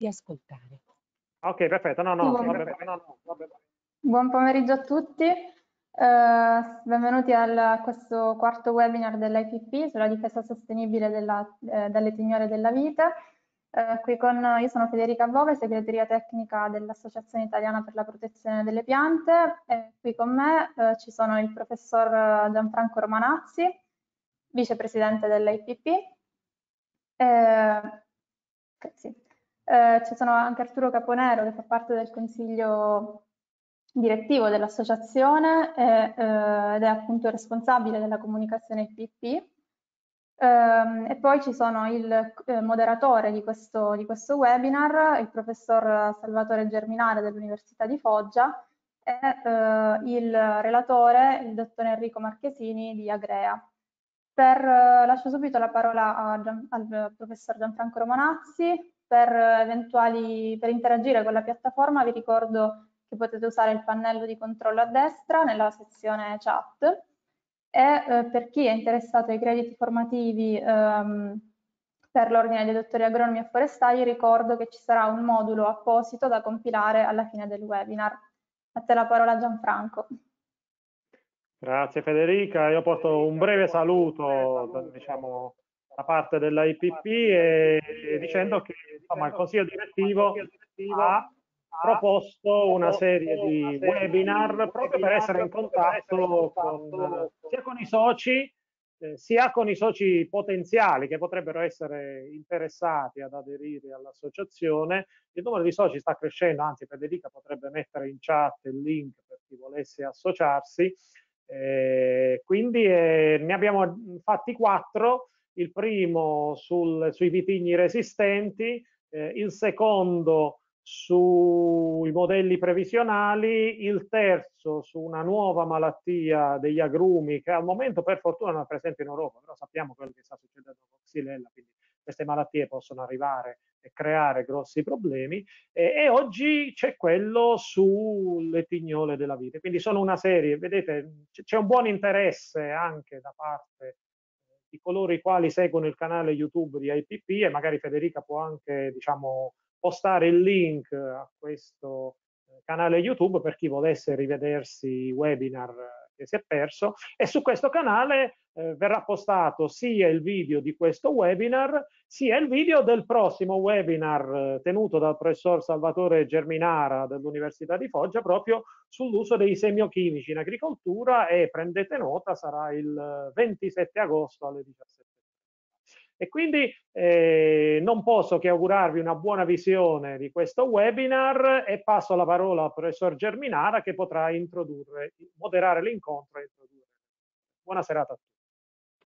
di ascoltare. Ok, perfetto. No, no, Buon, vabbè, no, vabbè. Buon pomeriggio a tutti. Uh, benvenuti a questo quarto webinar dell'IPP sulla difesa sostenibile della, eh, dalle tenure della vita. Uh, qui con, io sono Federica Bove, segreteria tecnica dell'Associazione Italiana per la Protezione delle Piante. E qui con me uh, ci sono il professor Gianfranco Romanazzi, vicepresidente dell'IPP. Eh, sì. Eh, ci sono anche Arturo Caponero che fa parte del consiglio direttivo dell'associazione eh, ed è appunto responsabile della comunicazione IPP. Ehm, e poi ci sono il eh, moderatore di questo, di questo webinar, il professor Salvatore Germinale dell'Università di Foggia e eh, il relatore, il dottor Enrico Marchesini di Agrea. Per, lascio subito la parola a, al professor Gianfranco Romanazzi per, eventuali, per interagire con la piattaforma vi ricordo che potete usare il pannello di controllo a destra nella sezione chat e eh, per chi è interessato ai crediti formativi ehm, per l'ordine dei dottori agronomi e forestali ricordo che ci sarà un modulo apposito da compilare alla fine del webinar. A te la parola Gianfranco. Grazie Federica, io porto un breve saluto diciamo, da parte della IPP e, e dicendo che insomma, il Consiglio direttivo ha proposto una serie di webinar proprio per essere in contatto con, eh, sia con i soci eh, sia con i soci potenziali che potrebbero essere interessati ad aderire all'associazione. Il numero di soci sta crescendo, anzi Federica potrebbe mettere in chat il link per chi volesse associarsi. Eh, quindi eh, ne abbiamo fatti quattro il primo sul, sui vitigni resistenti, eh, il secondo sui modelli previsionali, il terzo su una nuova malattia degli agrumi che al momento per fortuna non è presente in Europa, però sappiamo quello che sta succedendo con Xylella, quindi queste malattie possono arrivare e creare grossi problemi eh, e oggi c'è quello sulle tignole della vite. Quindi sono una serie, vedete, c'è un buon interesse anche da parte di coloro i quali seguono il canale YouTube di IPP e magari Federica può anche diciamo, postare il link a questo eh, canale YouTube per chi volesse rivedersi i webinar eh, che si è perso e su questo canale eh, verrà postato sia il video di questo webinar sia il video del prossimo webinar eh, tenuto dal professor Salvatore Germinara dell'Università di Foggia proprio sull'uso dei semiochimici in agricoltura e prendete nota sarà il 27 eh, agosto alle 17. E quindi eh, non posso che augurarvi una buona visione di questo webinar e passo la parola al professor Germinara che potrà introdurre, moderare l'incontro e introdurre. Buona serata a tutti.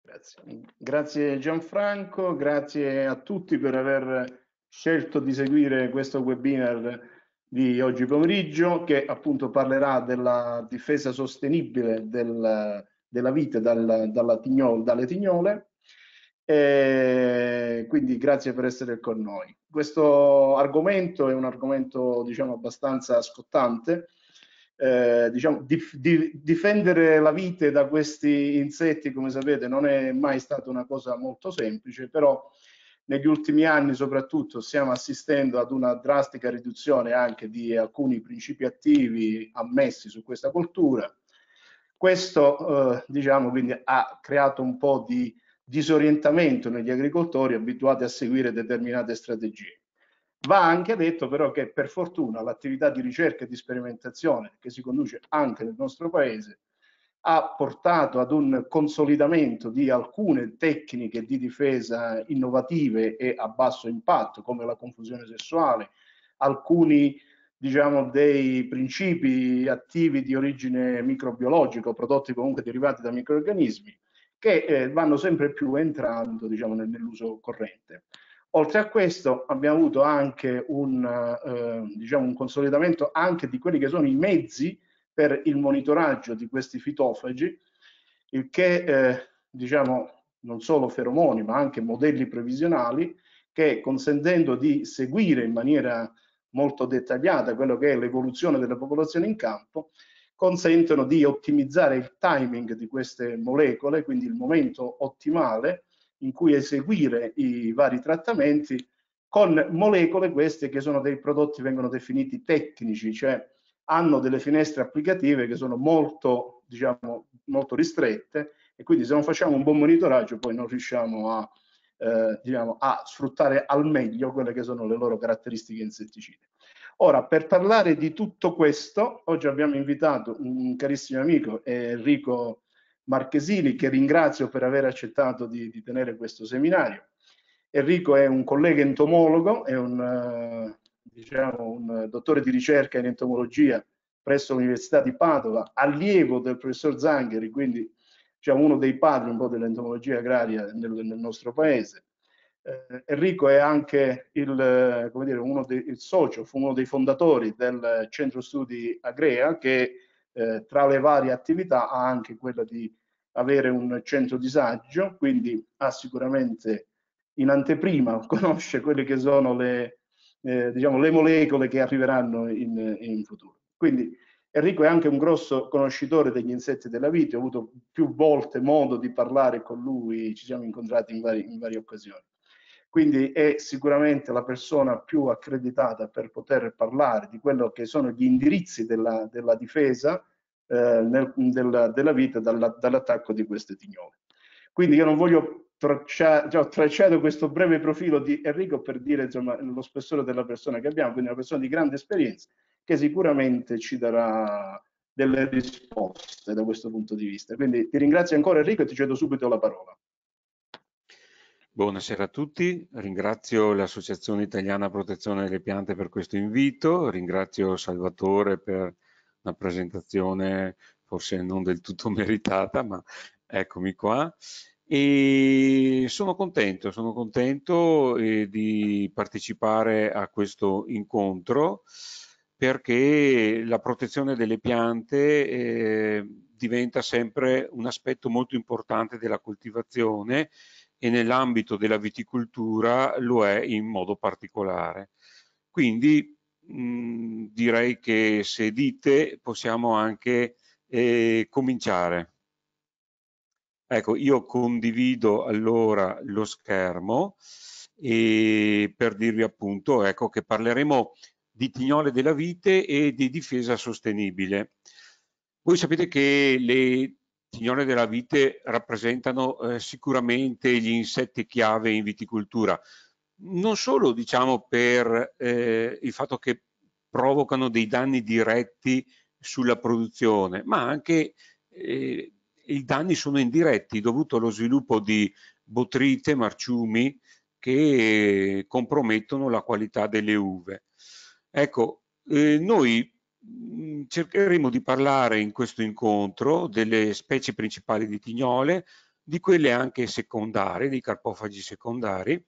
Grazie. grazie Gianfranco, grazie a tutti per aver scelto di seguire questo webinar di oggi pomeriggio che appunto parlerà della difesa sostenibile del, della vita dal, tignol, dalle tignole e quindi grazie per essere con noi. Questo argomento è un argomento diciamo abbastanza scottante. Eh, diciamo, dif di difendere la vite da questi insetti, come sapete, non è mai stata una cosa molto semplice, però negli ultimi anni soprattutto stiamo assistendo ad una drastica riduzione anche di alcuni principi attivi ammessi su questa coltura. Questo eh, diciamo, quindi ha creato un po' di disorientamento negli agricoltori abituati a seguire determinate strategie. Va anche detto però che per fortuna l'attività di ricerca e di sperimentazione che si conduce anche nel nostro paese ha portato ad un consolidamento di alcune tecniche di difesa innovative e a basso impatto come la confusione sessuale, alcuni diciamo, dei principi attivi di origine microbiologica, prodotti comunque derivati da microorganismi, che eh, vanno sempre più entrando diciamo, nell'uso corrente. Oltre a questo abbiamo avuto anche un, eh, diciamo, un, consolidamento anche di quelli che sono i mezzi per il monitoraggio di questi fitofagi, il che eh, diciamo, non solo feromoni ma anche modelli previsionali che consentendo di seguire in maniera molto dettagliata quello che è l'evoluzione della popolazione in campo consentono di ottimizzare il timing di queste molecole, quindi il momento ottimale in cui eseguire i vari trattamenti con molecole queste che sono dei prodotti che vengono definiti tecnici, cioè hanno delle finestre applicative che sono molto, diciamo, molto ristrette e quindi se non facciamo un buon monitoraggio poi non riusciamo a, eh, diciamo, a sfruttare al meglio quelle che sono le loro caratteristiche insetticide. Ora, per parlare di tutto questo, oggi abbiamo invitato un carissimo amico, Enrico Marchesini, che ringrazio per aver accettato di, di tenere questo seminario. Enrico è un collega entomologo, è un, eh, diciamo, un dottore di ricerca in entomologia presso l'Università di Padova, allievo del professor Zangheri, quindi diciamo, uno dei padri un po' dell'entomologia agraria nel, nel nostro paese eh, Enrico è anche il, eh, dire, uno de, il socio, fu uno dei fondatori del centro studi Agrea che eh, tra le varie attività ha anche quella di avere un centro disagio, quindi ha sicuramente in anteprima, conosce quelle che sono le, eh, diciamo, le molecole che arriveranno in, in futuro. Quindi Enrico è anche un grosso conoscitore degli insetti della vita, ho avuto più volte modo di parlare con lui, ci siamo incontrati in, vari, in varie occasioni quindi è sicuramente la persona più accreditata per poter parlare di quello che sono gli indirizzi della, della difesa eh, nel, della, della, vita dalla, dall'attacco di queste tignole. Quindi io non voglio tracciare, cioè, ho tracciato questo breve profilo di Enrico per dire insomma, lo spessore della persona che abbiamo, quindi una persona di grande esperienza che sicuramente ci darà delle risposte da questo punto di vista. Quindi ti ringrazio ancora Enrico e ti cedo subito la parola. Buonasera a tutti, ringrazio l'Associazione Italiana Protezione delle Piante per questo invito, ringrazio Salvatore per una presentazione forse non del tutto meritata, ma eccomi qua. E sono contento, sono contento eh, di partecipare a questo incontro perché la protezione delle piante eh, diventa sempre un aspetto molto importante della coltivazione e nell'ambito della viticoltura lo è in modo particolare. Quindi mh, mm, direi che se dite possiamo anche eh, cominciare. Ecco, io condivido allora lo schermo e per dirvi appunto ecco, che parleremo di tignole della vite e di difesa sostenibile. Voi sapete che le Signore della Vite rappresentano eh, sicuramente gli insetti chiave in viticoltura, non solo diciamo, per eh, il fatto che provocano dei danni diretti sulla produzione, ma anche eh, i danni sono indiretti dovuti allo sviluppo di botrite, marciumi che compromettono la qualità delle uve. Ecco, eh, noi Mm, cercheremo di parlare in questo incontro delle specie principali di tignole, di quelle anche secondarie, di carpofagi secondari.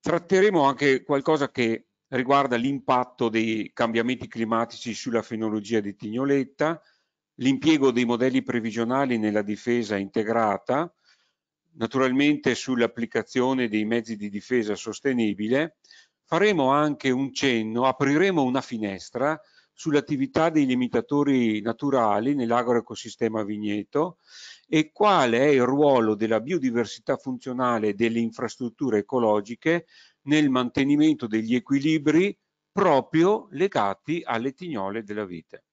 Tratteremo anche qualcosa che riguarda l'impatto dei cambiamenti climatici sulla fenologia di tignoletta, l'impiego dei modelli previsionali nella difesa integrata, naturalmente sull'applicazione dei mezzi di difesa sostenibile, faremo anche un cenno, apriremo una finestra sull'attività dei limitatori naturali nell'agroecosistema vigneto e quale è il ruolo della biodiversità funzionale delle infrastrutture ecologiche nel mantenimento degli equilibri proprio legati alle tignole della vite.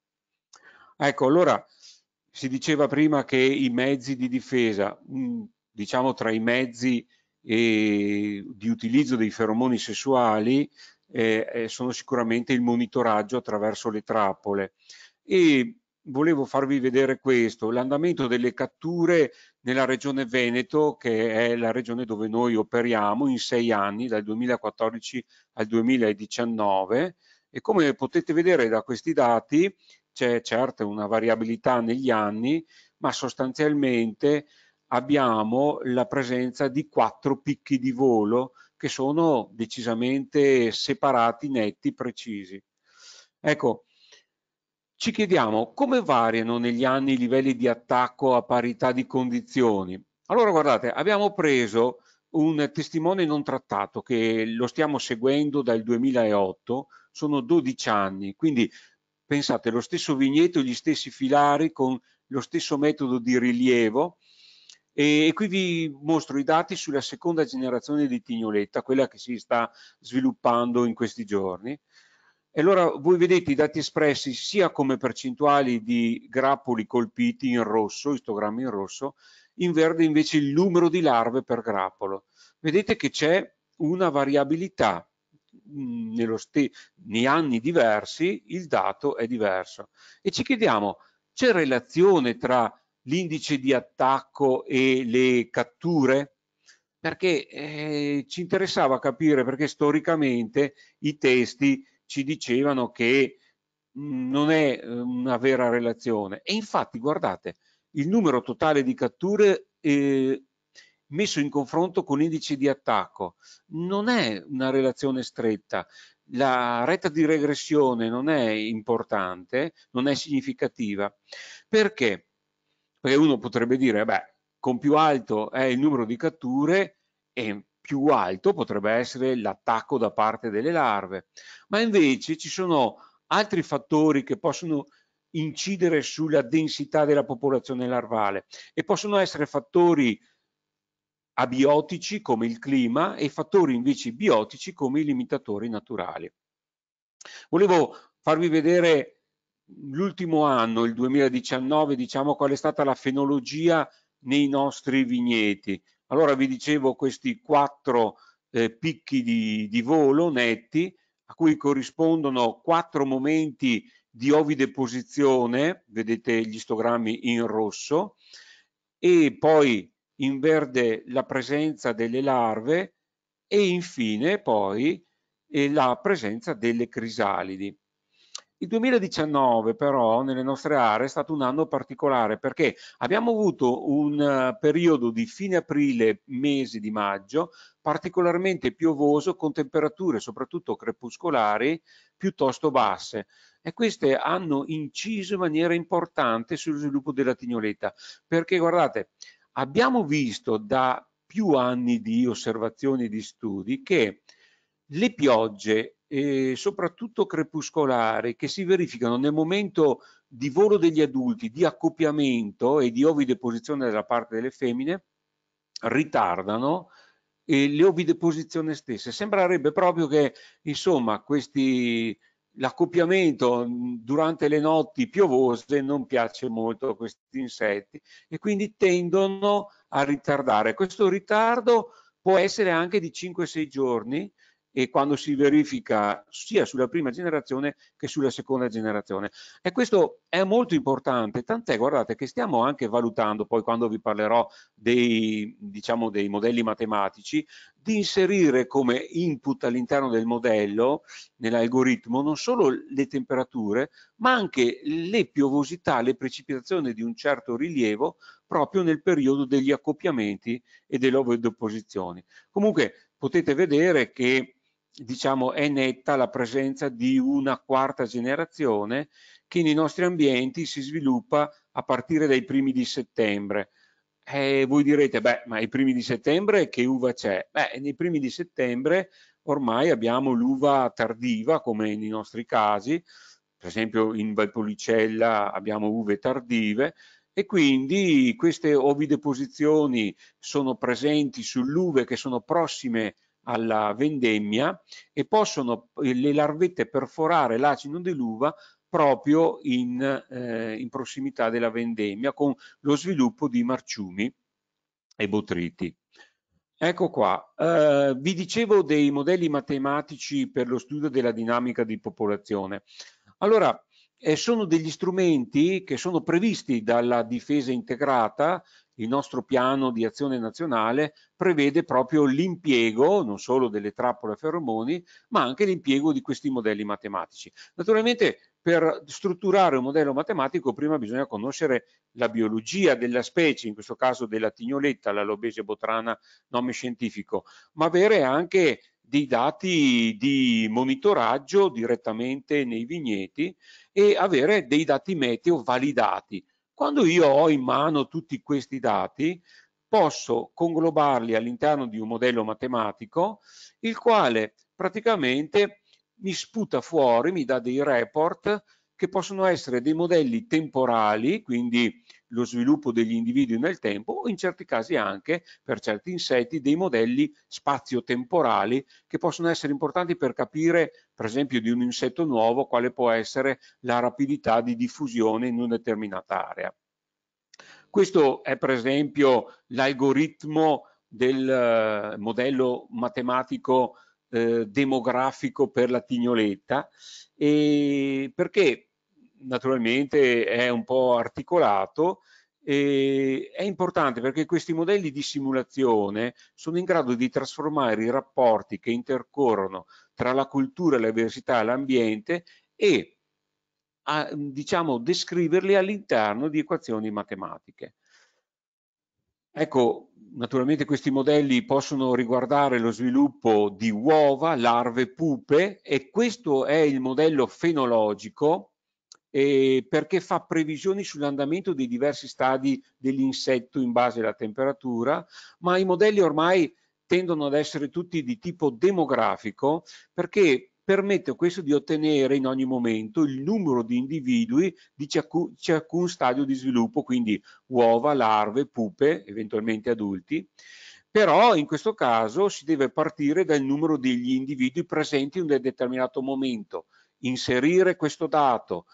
Ecco, allora si diceva prima che i mezzi di difesa, diciamo tra i mezzi e di utilizzo dei feromoni sessuali eh, eh, sono sicuramente il monitoraggio attraverso le trappole e volevo farvi vedere questo, l'andamento delle catture nella regione Veneto, che è la regione dove noi operiamo in sei anni, dal 2014 al 2019, e come potete vedere da questi dati c'è certo una variabilità negli anni, ma sostanzialmente abbiamo la presenza di quattro picchi di volo che sono decisamente separati, netti, precisi. Ecco, ci chiediamo come variano negli anni i livelli di attacco a parità di condizioni. Allora guardate, abbiamo preso un testimone non trattato che lo stiamo seguendo dal 2008, sono 12 anni, quindi pensate lo stesso vigneto, gli stessi filari con lo stesso metodo di rilievo, e, qui vi mostro i dati sulla seconda generazione di Tignoletta, quella che si sta sviluppando in questi giorni. E allora voi vedete i dati espressi sia come percentuali di grappoli colpiti in rosso, istogrammi in rosso, in verde invece il numero di larve per grappolo. Vedete che c'è una variabilità, mm, nello in anni diversi il dato è diverso. E ci chiediamo, c'è relazione tra l'indice di attacco e le catture? Perché eh, ci interessava capire perché storicamente i testi ci dicevano che mm, non è eh, una vera relazione. E infatti, guardate, il numero totale di catture eh, messo in confronto con l'indice di attacco non è una relazione stretta. La retta di regressione non è importante, non è significativa. Perché? Perché uno potrebbe dire, beh, con più alto è il numero di catture e più alto potrebbe essere l'attacco da parte delle larve. Ma invece ci sono altri fattori che possono incidere sulla densità della popolazione larvale e possono essere fattori abiotici come il clima e fattori invece biotici come i limitatori naturali. Volevo farvi vedere l'ultimo anno, il 2019, diciamo qual è stata la fenologia nei nostri vigneti. Allora vi dicevo questi quattro eh, picchi di, di volo netti a cui corrispondono quattro momenti di ovideposizione, vedete gli istogrammi in rosso, e poi in verde la presenza delle larve e infine poi eh, la presenza delle crisalidi. Il 2019 però nelle nostre aree è stato un anno particolare perché abbiamo avuto un eh, periodo di fine aprile, mesi di maggio, particolarmente piovoso con temperature soprattutto crepuscolari piuttosto basse e queste hanno inciso in maniera importante sullo sviluppo della tignoletta perché guardate abbiamo visto da più anni di osservazioni e di studi che le piogge eh, soprattutto crepuscolare che si verificano nel momento di volo degli adulti, di accoppiamento e di ovideposizione da parte delle femmine, ritardano eh, le ovideposizioni stesse. Sembrerebbe proprio che insomma questi l'accoppiamento mm, durante le notti piovose non piace molto a questi insetti e quindi tendono a ritardare. Questo ritardo può essere anche di 5-6 giorni e quando si verifica sia sulla prima generazione che sulla seconda generazione. E questo è molto importante, tant'è guardate che stiamo anche valutando, poi quando vi parlerò dei, diciamo, dei modelli matematici, di inserire come input all'interno del modello, nell'algoritmo, non solo le temperature, ma anche le piovosità, le precipitazioni di un certo rilievo proprio nel periodo degli accoppiamenti e delle overdopposizioni. Comunque potete vedere che diciamo, è netta la presenza di una quarta generazione che nei nostri ambienti si sviluppa a partire dai primi di settembre. E eh, voi direte, beh, ma i primi di settembre che uva c'è? Beh, nei primi di settembre ormai abbiamo l'uva tardiva, come nei nostri casi, per esempio in Valpolicella abbiamo uve tardive, e quindi queste ovideposizioni sono presenti sull'uve che sono prossime alla vendemmia e possono eh, le larvette perforare l'acino dell'uva proprio in, eh, in prossimità della vendemmia con lo sviluppo di marciumi e botriti. Ecco qua, eh, vi dicevo dei modelli matematici per lo studio della dinamica di popolazione. Allora, eh, sono degli strumenti che sono previsti dalla difesa integrata il nostro piano di azione nazionale prevede proprio l'impiego non solo delle trappole a feromoni, ma anche l'impiego di questi modelli matematici. Naturalmente per strutturare un modello matematico prima bisogna conoscere la biologia della specie, in questo caso della tignoletta, la lobesia botrana, nome scientifico, ma avere anche dei dati di monitoraggio direttamente nei vigneti e avere dei dati meteo validati quando io ho in mano tutti questi dati, posso conglobarli all'interno di un modello matematico, il quale praticamente mi sputa fuori, mi dà dei report che possono essere dei modelli temporali, quindi lo sviluppo degli individui nel tempo o in certi casi anche per certi insetti dei modelli spazio-temporali che possono essere importanti per capire per esempio di un insetto nuovo quale può essere la rapidità di diffusione in una determinata area. Questo è per esempio l'algoritmo del eh, modello matematico eh, demografico per la tignoletta e perché naturalmente è un po' articolato e è importante perché questi modelli di simulazione sono in grado di trasformare i rapporti che intercorrono tra la cultura, la diversità e l'ambiente e a, diciamo descriverli all'interno di equazioni matematiche. Ecco, naturalmente questi modelli possono riguardare lo sviluppo di uova, larve, pupe e questo è il modello fenologico eh, perché fa previsioni sull'andamento dei diversi stadi dell'insetto in base alla temperatura, ma i modelli ormai tendono ad essere tutti di tipo demografico perché permette questo di ottenere in ogni momento il numero di individui di ciascun, ciascun, stadio di sviluppo, quindi uova, larve, pupe, eventualmente adulti. Però in questo caso si deve partire dal numero degli individui presenti in un determinato momento, inserire questo dato,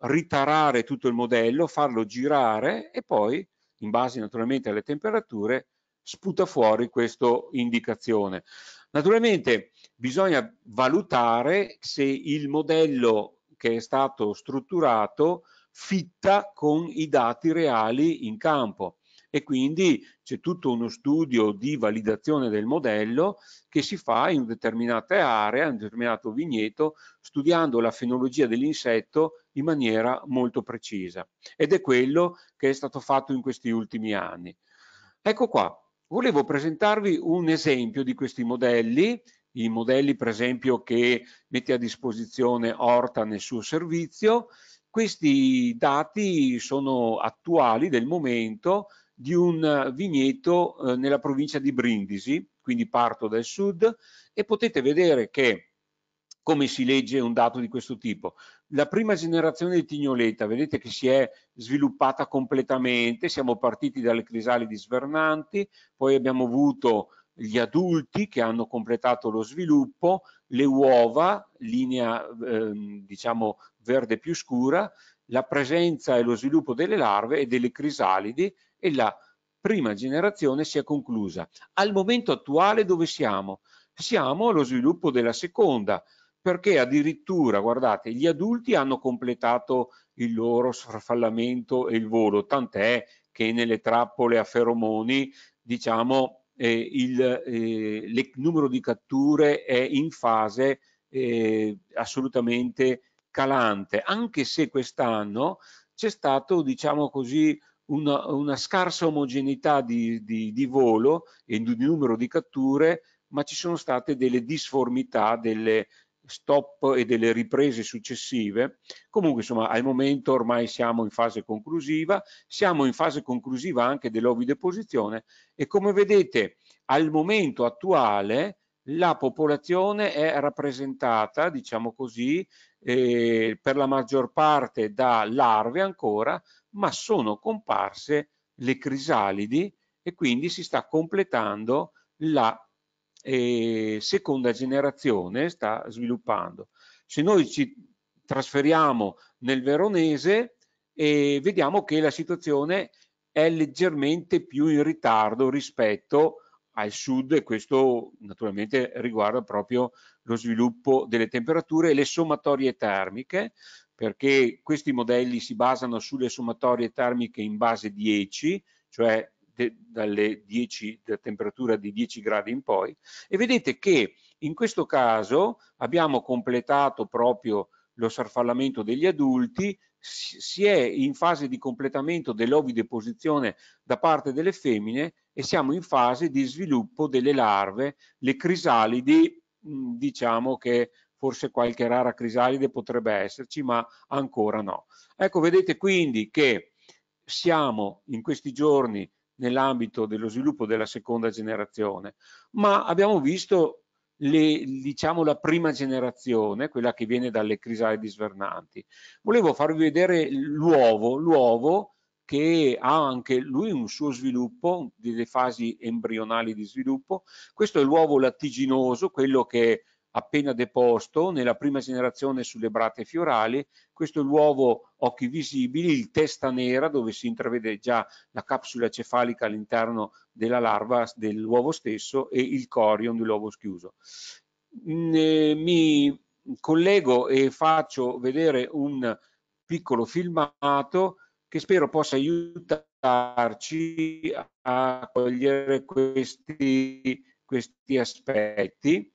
ritarare tutto il modello, farlo girare e poi, in base naturalmente alle temperature, sputa fuori questa indicazione. Naturalmente bisogna valutare se il modello che è stato strutturato fitta con i dati reali in campo e quindi c'è tutto uno studio di validazione del modello che si fa in determinate aree, in un determinato vigneto, studiando la fenologia dell'insetto in maniera molto precisa. Ed è quello che è stato fatto in questi ultimi anni. Ecco qua, volevo presentarvi un esempio di questi modelli i modelli per esempio che mette a disposizione Orta nel suo servizio. Questi dati sono attuali del momento, di un eh, vigneto eh, nella provincia di Brindisi, quindi parto dal sud e potete vedere che come si legge un dato di questo tipo. La prima generazione di Tignoletta, vedete che si è sviluppata completamente, siamo partiti dalle crisalidi svernanti, poi abbiamo avuto gli adulti che hanno completato lo sviluppo, le uova, linea eh, diciamo verde più scura, la presenza e lo sviluppo delle larve e delle crisalidi e la prima generazione si è conclusa. Al momento attuale dove siamo? Siamo allo sviluppo della seconda, perché addirittura, guardate, gli adulti hanno completato il loro sfarfallamento e il volo, tant'è che nelle trappole a feromoni, diciamo, eh, il eh, numero di catture è in fase eh, assolutamente calante, anche se quest'anno c'è stato, diciamo così, una, una scarsa omogeneità di, di, di, volo e di numero di catture, ma ci sono state delle disformità, delle stop e delle riprese successive. Comunque, insomma, al momento ormai siamo in fase conclusiva, siamo in fase conclusiva anche dell'ovideposizione e come vedete al momento attuale la popolazione è rappresentata, diciamo così, eh, per la maggior parte da larve ancora, ma sono comparse le crisalidi e quindi si sta completando la eh, seconda generazione, sta sviluppando. Se noi ci trasferiamo nel veronese eh, vediamo che la situazione è leggermente più in ritardo rispetto al sud e questo naturalmente riguarda proprio lo sviluppo delle temperature e le sommatorie termiche perché questi modelli si basano sulle sommatorie termiche in base 10, cioè dalle 10, da temperatura di 10 gradi in poi, e vedete che in questo caso abbiamo completato proprio lo sarfallamento degli adulti, si è in fase di completamento dell'ovideposizione da parte delle femmine e siamo in fase di sviluppo delle larve, le crisalidi, diciamo che forse qualche rara crisalide potrebbe esserci, ma ancora no. Ecco, vedete quindi che siamo in questi giorni nell'ambito dello sviluppo della seconda generazione, ma abbiamo visto le, diciamo, la prima generazione, quella che viene dalle crisalidi svernanti. Volevo farvi vedere l'uovo, l'uovo che ha anche lui un suo sviluppo, delle fasi embrionali di sviluppo. Questo è l'uovo lattiginoso, quello che appena deposto, nella prima generazione sulle brate fiorali, questo è l'uovo occhi visibili, il testa nera dove si intravede già la capsula cefalica all'interno della larva dell'uovo stesso e il corion dell'uovo schiuso. Mm, eh, mi collego e faccio vedere un piccolo filmato che spero possa aiutarci a cogliere questi, questi aspetti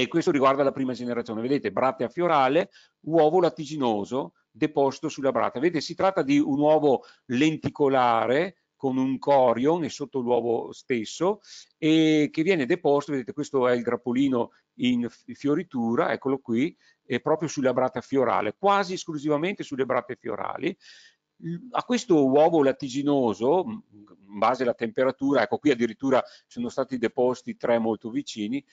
e questo riguarda la prima generazione. Vedete, brattea fiorale, uovo lattiginoso deposto sulla brata Vedete, si tratta di un uovo lenticolare con un corion e sotto l'uovo stesso e che viene deposto, vedete questo è il grappolino in fioritura, eccolo qui, è proprio sulla brata fiorale, quasi esclusivamente sulle bratte fiorali. A questo uovo lattiginoso, in base alla temperatura, ecco qui addirittura sono stati deposti tre molto vicini,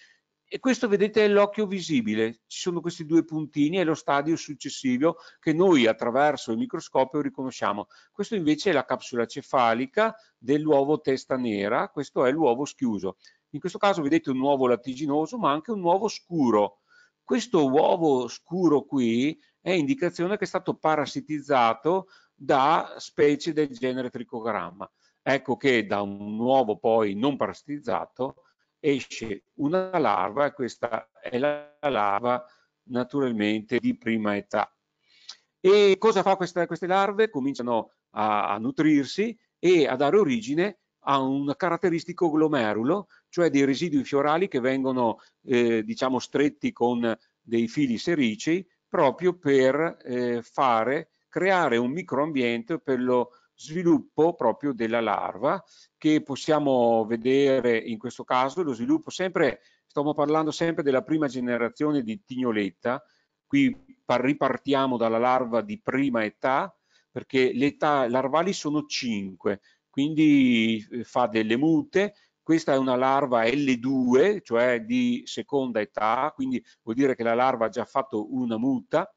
e questo vedete è l'occhio visibile, ci sono questi due puntini e lo stadio successivo che noi attraverso il microscopio riconosciamo. Questo invece è la capsula cefalica dell'uovo testa nera, questo è l'uovo schiuso. In questo caso vedete un uovo latiginoso ma anche un uovo scuro. Questo uovo scuro qui è indicazione che è stato parassitizzato da specie del genere tricogramma. Ecco che da un uovo poi non parassitizzato esce una larva questa è la larva naturalmente di prima età. E cosa fa questa, queste larve? Cominciano a, a nutrirsi e a dare origine a un caratteristico glomerulo, cioè dei residui fiorali che vengono eh, diciamo stretti con dei fili sericei proprio per eh, fare, creare un microambiente per lo sviluppo proprio della larva che possiamo vedere in questo caso lo sviluppo sempre, stiamo parlando sempre della prima generazione di tignoletta, qui ripartiamo dalla larva di prima età perché le età larvali sono 5, quindi eh, fa delle mute, questa è una larva L2, cioè di seconda età, quindi vuol dire che la larva ha già fatto una muta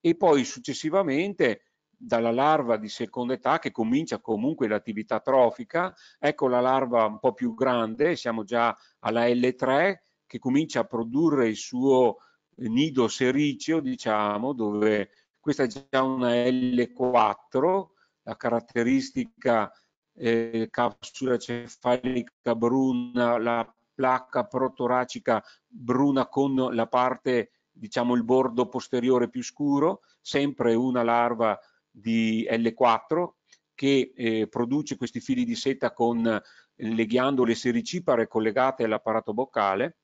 e poi successivamente dalla larva di seconda età che comincia comunque l'attività trofica, ecco la larva un po' più grande, siamo già alla L3 che comincia a produrre il suo nido sericeo, diciamo, dove questa è già una L4, la caratteristica eh, capsula cefalica bruna, la placca protoracica bruna con la parte, diciamo, il bordo posteriore più scuro, sempre una larva di L4 che eh, produce questi fili di seta con le ghiandole sericipare collegate all'apparato boccale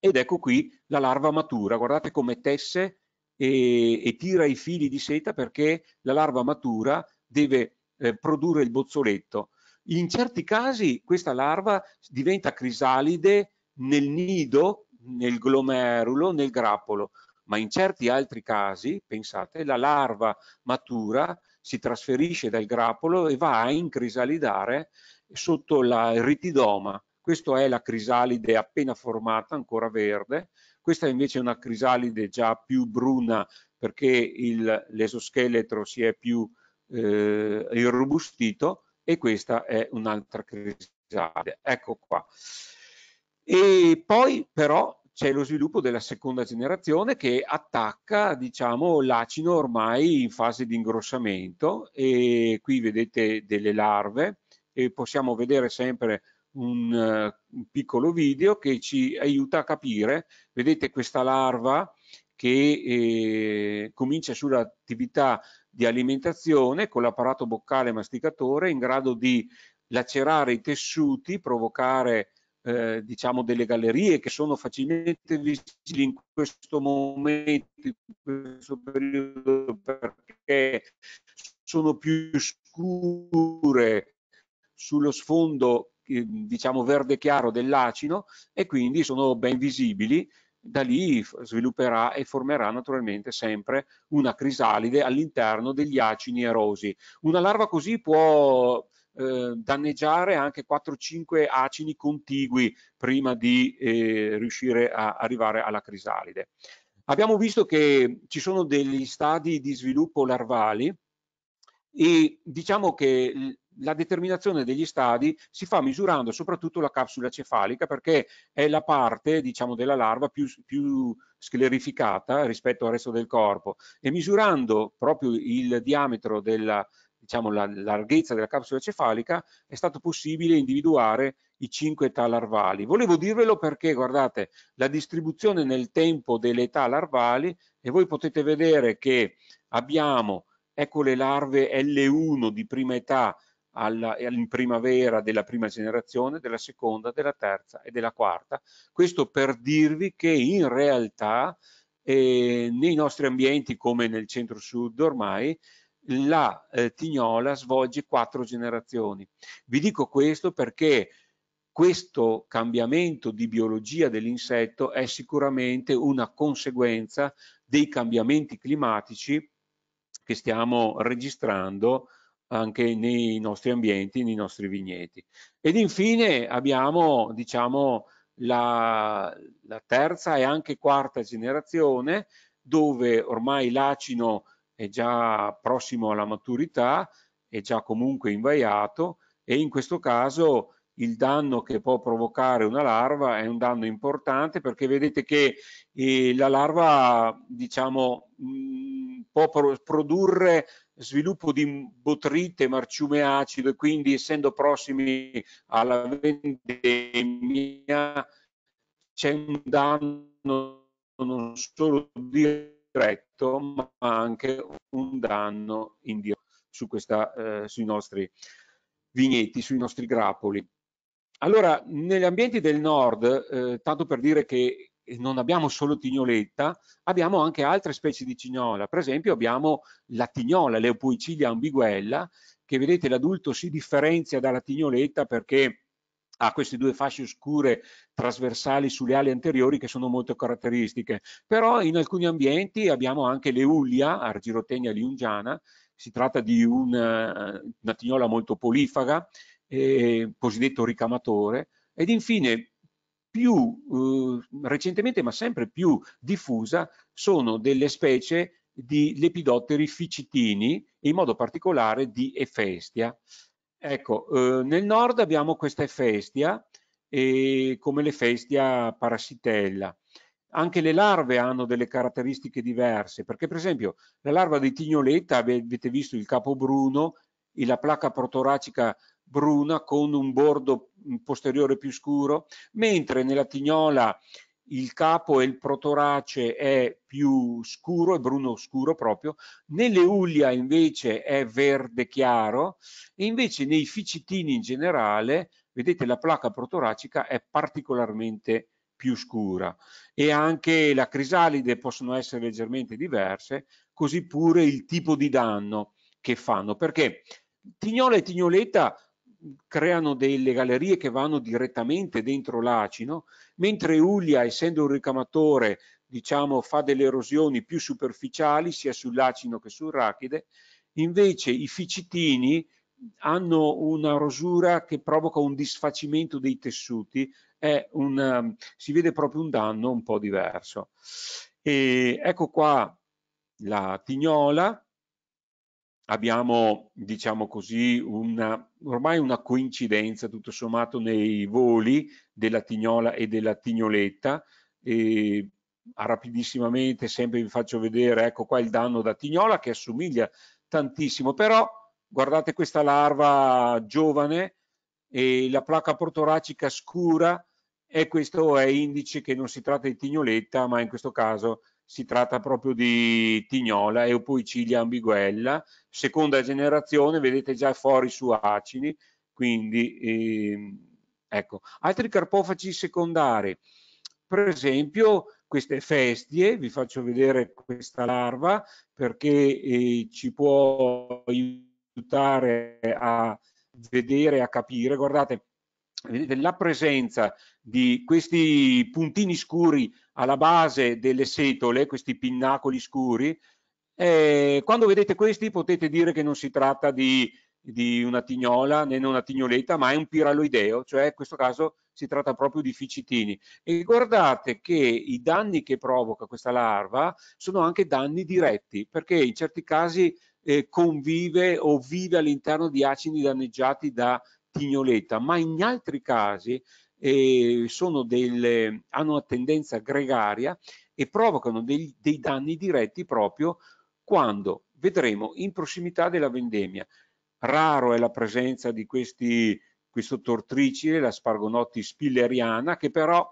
ed ecco qui la larva matura, guardate come tesse e, e tira i fili di seta perché la larva matura deve eh, produrre il bozzoletto. In certi casi questa larva diventa crisalide nel nido, nel glomerulo, nel grappolo ma in certi altri casi, pensate, la larva matura si trasferisce dal grappolo e va a incrisalidare sotto la, il ritidoma. Questa è la crisalide appena formata, ancora verde, questa invece è una crisalide già più bruna perché l'esoscheletro si è più eh, irrobustito e questa è un'altra crisalide. Ecco qua. E poi però c'è lo sviluppo della seconda generazione che attacca diciamo, l'acino ormai in fase di ingrossamento e qui vedete delle larve e possiamo vedere sempre un, un piccolo video che ci aiuta a capire, vedete questa larva che eh, comincia sull'attività di alimentazione con l'apparato boccale masticatore in grado di lacerare i tessuti, provocare eh, diciamo delle gallerie che sono facilmente visibili in questo momento, in questo periodo, perché sono più scure sullo sfondo eh, diciamo verde chiaro dell'acino e quindi sono ben visibili da lì svilupperà e formerà naturalmente sempre una crisalide all'interno degli acini erosi. Una larva così può eh, danneggiare anche 4-5 acini contigui prima di eh, riuscire a arrivare alla crisalide. Abbiamo visto che ci sono degli stadi di sviluppo larvali e diciamo che la determinazione degli stadi si fa misurando soprattutto la capsula cefalica perché è la parte diciamo, della larva più, più, sclerificata rispetto al resto del corpo e misurando proprio il diametro della diciamo, la larghezza della capsula cefalica, è stato possibile individuare i cinque età larvali. Volevo dirvelo perché, guardate, la distribuzione nel tempo delle età larvali, e voi potete vedere che abbiamo, ecco le larve L1 di prima età, alla, in primavera della prima generazione, della seconda, della terza e della quarta. Questo per dirvi che in realtà eh, nei nostri ambienti, come nel centro-sud ormai, la eh, tignola svolge quattro generazioni. Vi dico questo perché questo cambiamento di biologia dell'insetto è sicuramente una conseguenza dei cambiamenti climatici che stiamo registrando anche nei nostri ambienti, nei nostri vigneti. Ed infine abbiamo, diciamo, la, la terza e anche quarta generazione, dove ormai l'acino è già prossimo alla maturità, è già comunque invaiato e in questo caso il danno che può provocare una larva è un danno importante perché vedete che eh, la larva diciamo, mh, mm, può pro produrre sviluppo di botrite, marciume acido e quindi essendo prossimi alla vendemmia c'è un danno non solo di diretto, ma anche un danno indiretto su questa, eh, sui nostri vigneti, sui nostri grappoli. Allora, negli ambienti del nord, eh, tanto per dire che non abbiamo solo tignoletta, abbiamo anche altre specie di cignola. Per esempio abbiamo la tignola, l'eupoicilia ambiguella, che vedete l'adulto si differenzia dalla tignoletta perché ha queste due fasce scure trasversali sulle ali anteriori che sono molto caratteristiche. Però in alcuni ambienti abbiamo anche l'Eulia, Argirotenia liungiana, si tratta di un, eh, una tignola molto polifaga, eh, cosiddetto ricamatore, ed infine più eh, recentemente ma sempre più diffusa sono delle specie di lepidotteri ficitini, in modo particolare di Efestia. Ecco, eh, nel nord abbiamo questa efestia e come l'efestia parassitella. Anche le larve hanno delle caratteristiche diverse, perché per esempio la larva di tignoletta, avete visto il capo bruno e la placca protoracica bruna con un bordo mm, posteriore più scuro, mentre nella tignola il capo e il protorace è più scuro, è bruno scuro proprio, nelle uglia invece è verde chiaro e invece nei ficitini in generale, vedete la placca protoracica è particolarmente più scura e anche la crisalide possono essere leggermente diverse, così pure il tipo di danno che fanno, perché tignola e tignoletta creano delle gallerie che vanno direttamente dentro l'acino, mentre Ulia, essendo un ricamatore, diciamo, fa delle erosioni più superficiali sia sull'acino che sul rachide, invece i ficitini hanno una rosura che provoca un disfacimento dei tessuti, un, um, si vede proprio un danno un po' diverso. E ecco qua la tignola, abbiamo, diciamo così, una, ormai una coincidenza tutto sommato nei voli della Tignola e della Tignoletta. E rapidissimamente, sempre vi faccio vedere, ecco qua il danno da Tignola che assomiglia tantissimo, però guardate questa larva giovane e la placca portoracica scura e questo è indice che non si tratta di tignoletta ma in questo caso si tratta proprio di Tignola, e Eupocilia ambiguella, seconda generazione, vedete già fuori su acini, quindi eh, ecco. Altri carpofagi secondari, per esempio queste festie, vi faccio vedere questa larva perché eh, ci può aiutare a vedere, a capire, guardate vedete la presenza di questi puntini scuri alla base delle setole, questi pinnacoli scuri, eh, quando vedete questi potete dire che non si tratta di, di una tignola né una tignoletta, ma è un piraloideo, cioè in questo caso si tratta proprio di ficitini. E guardate che i danni che provoca questa larva sono anche danni diretti, perché in certi casi eh, convive o vive all'interno di acini danneggiati da tignoleta, ma in altri casi eh, delle, hanno una tendenza gregaria e provocano dei, dei danni diretti proprio quando vedremo in prossimità della vendemmia. Raro è la presenza di questi, questo tortricile, la Spargonotti spilleriana, che però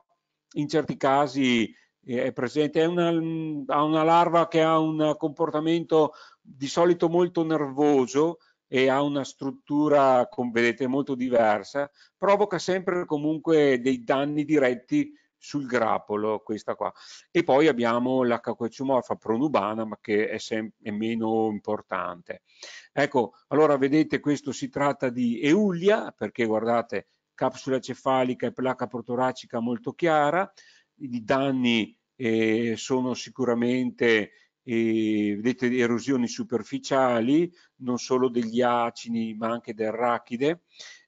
in certi casi eh, è presente, è una, una larva che ha un comportamento di solito molto nervoso e ha una struttura, come vedete, molto diversa, provoca sempre comunque dei danni diretti sul grappolo, questa qua. E poi abbiamo la cacoecomorfa pronubana, ma che è, è, meno importante. Ecco, allora vedete, questo si tratta di Eulia, perché guardate, capsula cefalica e placca protoracica molto chiara, i danni eh, sono sicuramente e vedete erosioni superficiali non solo degli acini ma anche del rachide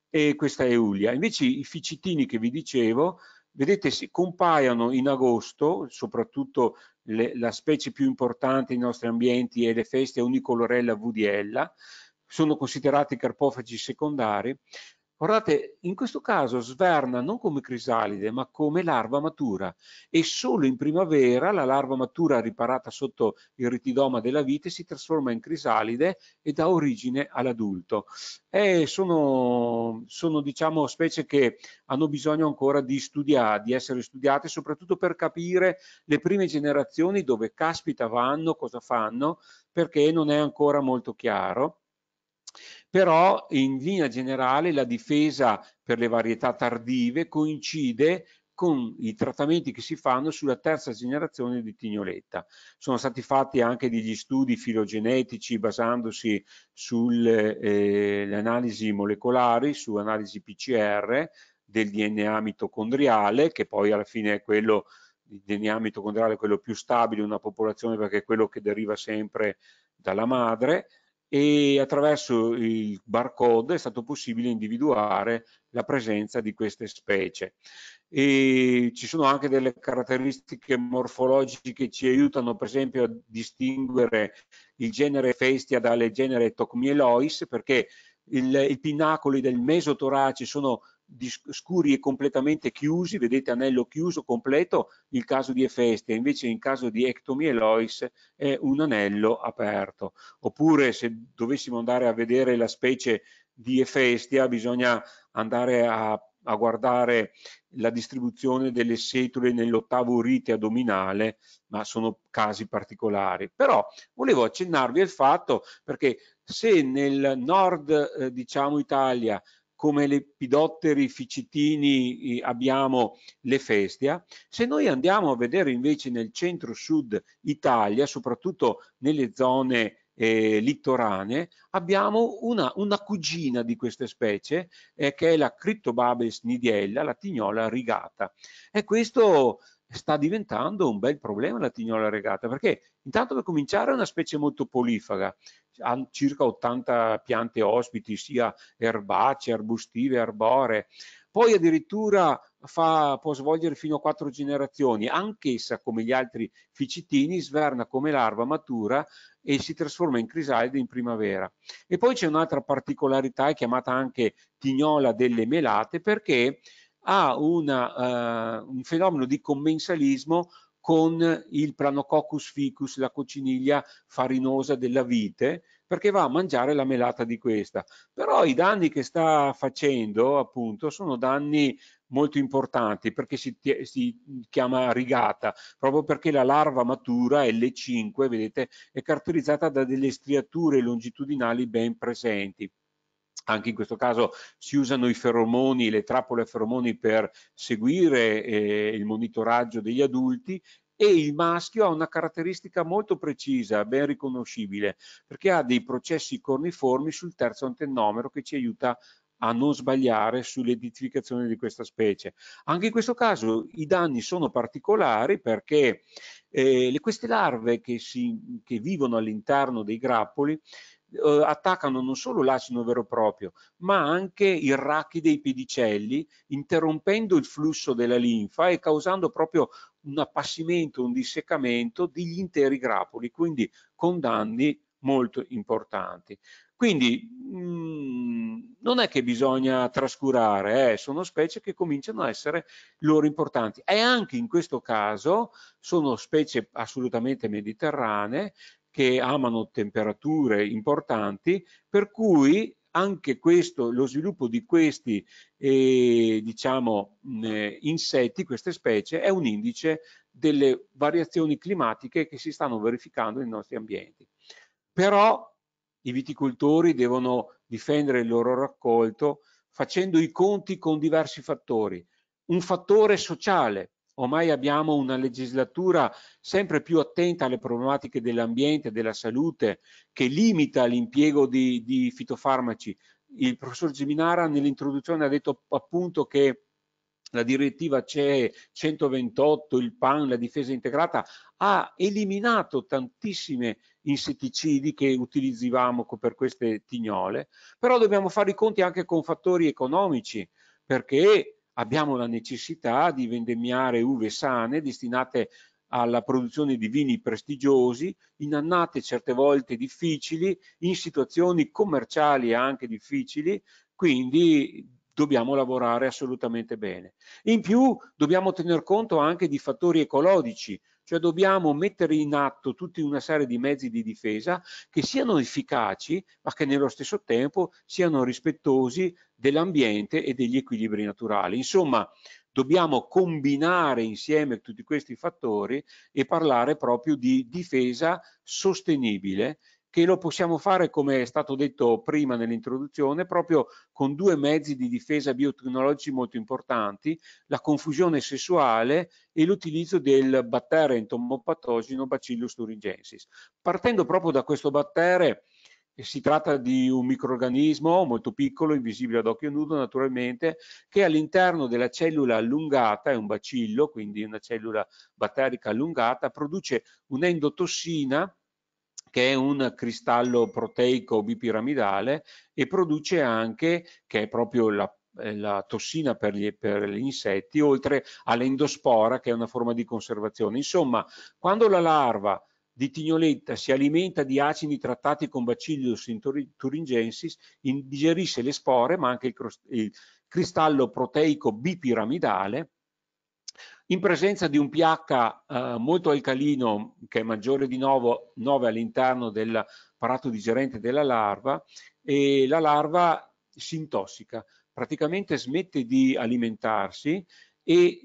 e questa è Ulia. Invece i ficitini che vi dicevo vedete si compaiono in agosto soprattutto le, la specie più importante nei nostri ambienti è le feste unicolorella vudiella sono considerati carpofagi secondari Guardate, in questo caso sverna non come crisalide, ma come larva matura e solo in primavera la larva matura riparata sotto il ritidoma della vite si trasforma in crisalide e dà origine all'adulto. Eh, sono, sono diciamo, specie che hanno bisogno ancora di studiare, di essere studiate, soprattutto per capire le prime generazioni dove caspita vanno, cosa fanno, perché non è ancora molto chiaro però in linea generale la difesa per le varietà tardive coincide con i trattamenti che si fanno sulla terza generazione di tignoletta. Sono stati fatti anche degli studi filogenetici basandosi sulle eh, analisi molecolari, su analisi PCR del DNA mitocondriale, che poi alla fine è quello, il DNA mitocondriale è quello più stabile in una popolazione perché è quello che deriva sempre dalla madre, e attraverso il barcode è stato possibile individuare la presenza di queste specie. E ci sono anche delle caratteristiche morfologiche che ci aiutano per esempio a distinguere il genere Festia dal genere Tocmielois perché il, i pinnacoli del mesotorace sono scuri e completamente chiusi, vedete anello chiuso completo, il caso di Efestia, invece in caso di ectomielois è un anello aperto. Oppure se dovessimo andare a vedere la specie di Efestia bisogna andare a a guardare la distribuzione delle setole nell'ottavo rite addominale, ma sono casi particolari. Però volevo accennarvi al fatto perché se nel nord, eh, diciamo, Italia come lepidotteri ficitini abbiamo le festia, se noi andiamo a vedere invece nel centro-sud Italia, soprattutto nelle zone eh, littorane, abbiamo una, una, cugina di queste specie eh, che è la Cryptobabes nidiella, la tignola rigata. E questo sta diventando un bel problema la tignola regata perché intanto per cominciare è una specie molto polifaga ha circa 80 piante ospiti sia erbacee, arbustive, arboree poi addirittura fa, può svolgere fino a quattro generazioni anch'essa come gli altri ficitini sverna come larva matura e si trasforma in crisalide in primavera e poi c'è un'altra particolarità è chiamata anche tignola delle melate perché ha una, uh, un fenomeno di commensalismo con il Pranococcus ficus, la cocciniglia farinosa della vite, perché va a mangiare la melata di questa. Però i danni che sta facendo, appunto, sono danni molto importanti perché si, si, chiama rigata, proprio perché la larva matura L5, vedete, è caratterizzata da delle striature longitudinali ben presenti anche in questo caso si usano i feromoni, le trappole a feromoni per seguire eh, il monitoraggio degli adulti e il maschio ha una caratteristica molto precisa, ben riconoscibile, perché ha dei processi corniformi sul terzo antennomero che ci aiuta a non sbagliare sull'identificazione di questa specie. Anche in questo caso i danni sono particolari perché eh, queste larve che, si, che vivono all'interno dei grappoli eh, attaccano non solo l'acino vero e proprio, ma anche i racchi dei pedicelli, interrompendo il flusso della linfa e causando proprio un appassimento, un disseccamento degli interi grappoli, quindi con danni molto importanti. Quindi mh, mm, non è che bisogna trascurare, eh, sono specie che cominciano a essere loro importanti e anche in questo caso sono specie assolutamente mediterranee che amano temperature importanti, per cui anche questo, lo sviluppo di questi eh, diciamo, mh, eh, insetti, queste specie, è un indice delle variazioni climatiche che si stanno verificando nei nostri ambienti. Però i viticoltori devono difendere il loro raccolto facendo i conti con diversi fattori. Un fattore sociale, Ormai abbiamo una legislatura sempre più attenta alle problematiche dell'ambiente, della salute, che limita l'impiego di, di fitofarmaci. Il professor Giminara nell'introduzione ha detto appunto che la direttiva CE 128, il PAN, la difesa integrata, ha eliminato tantissime insetticidi che utilizzavamo per queste tignole, però dobbiamo fare i conti anche con fattori economici, perché abbiamo la necessità di vendemmiare uve sane destinate alla produzione di vini prestigiosi, in annate certe volte difficili, in situazioni commerciali anche difficili, quindi dobbiamo lavorare assolutamente bene. In più dobbiamo tener conto anche di fattori ecologici, cioè dobbiamo mettere in atto tutta una serie di mezzi di difesa che siano efficaci, ma che nello stesso tempo siano rispettosi dell'ambiente e degli equilibri naturali. Insomma, dobbiamo combinare insieme tutti questi fattori e parlare proprio di difesa sostenibile che lo possiamo fare, come è stato detto prima nell'introduzione, proprio con due mezzi di difesa biotecnologici molto importanti, la confusione sessuale e l'utilizzo del battere entomopatogeno Bacillus thuringiensis. Partendo proprio da questo battere, si tratta di un microorganismo molto piccolo, invisibile ad occhio nudo naturalmente, che all'interno della cellula allungata, è un bacillo, quindi una cellula batterica allungata, produce un'endotossina che è un cristallo proteico bipiramidale e produce anche, che è proprio la eh, la tossina per gli, per gli, insetti, oltre all'endospora che è una forma di conservazione. Insomma, quando la larva di tignoletta si alimenta di acini trattati con bacillus in thuringiensis, indigerisce le spore ma anche il, il cristallo proteico bipiramidale in presenza di un pH eh, molto alcalino che è maggiore di 9, 9 all'interno del parato digerente della larva e la larva si intossica, praticamente smette di alimentarsi e,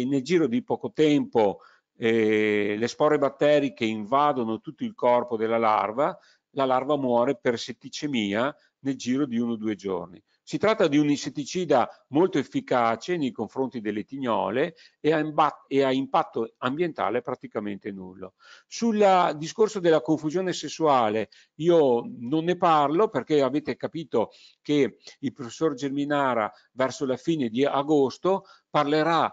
e nel giro di poco tempo eh, le spore batteriche invadono tutto il corpo della larva, la larva muore per setticemia nel giro di uno o due giorni. Si tratta di un insetticida molto efficace nei confronti delle tignole e ha, impatto ambientale praticamente nullo. Sul discorso della confusione sessuale io non ne parlo perché avete capito che il professor Germinara verso la fine di agosto parlerà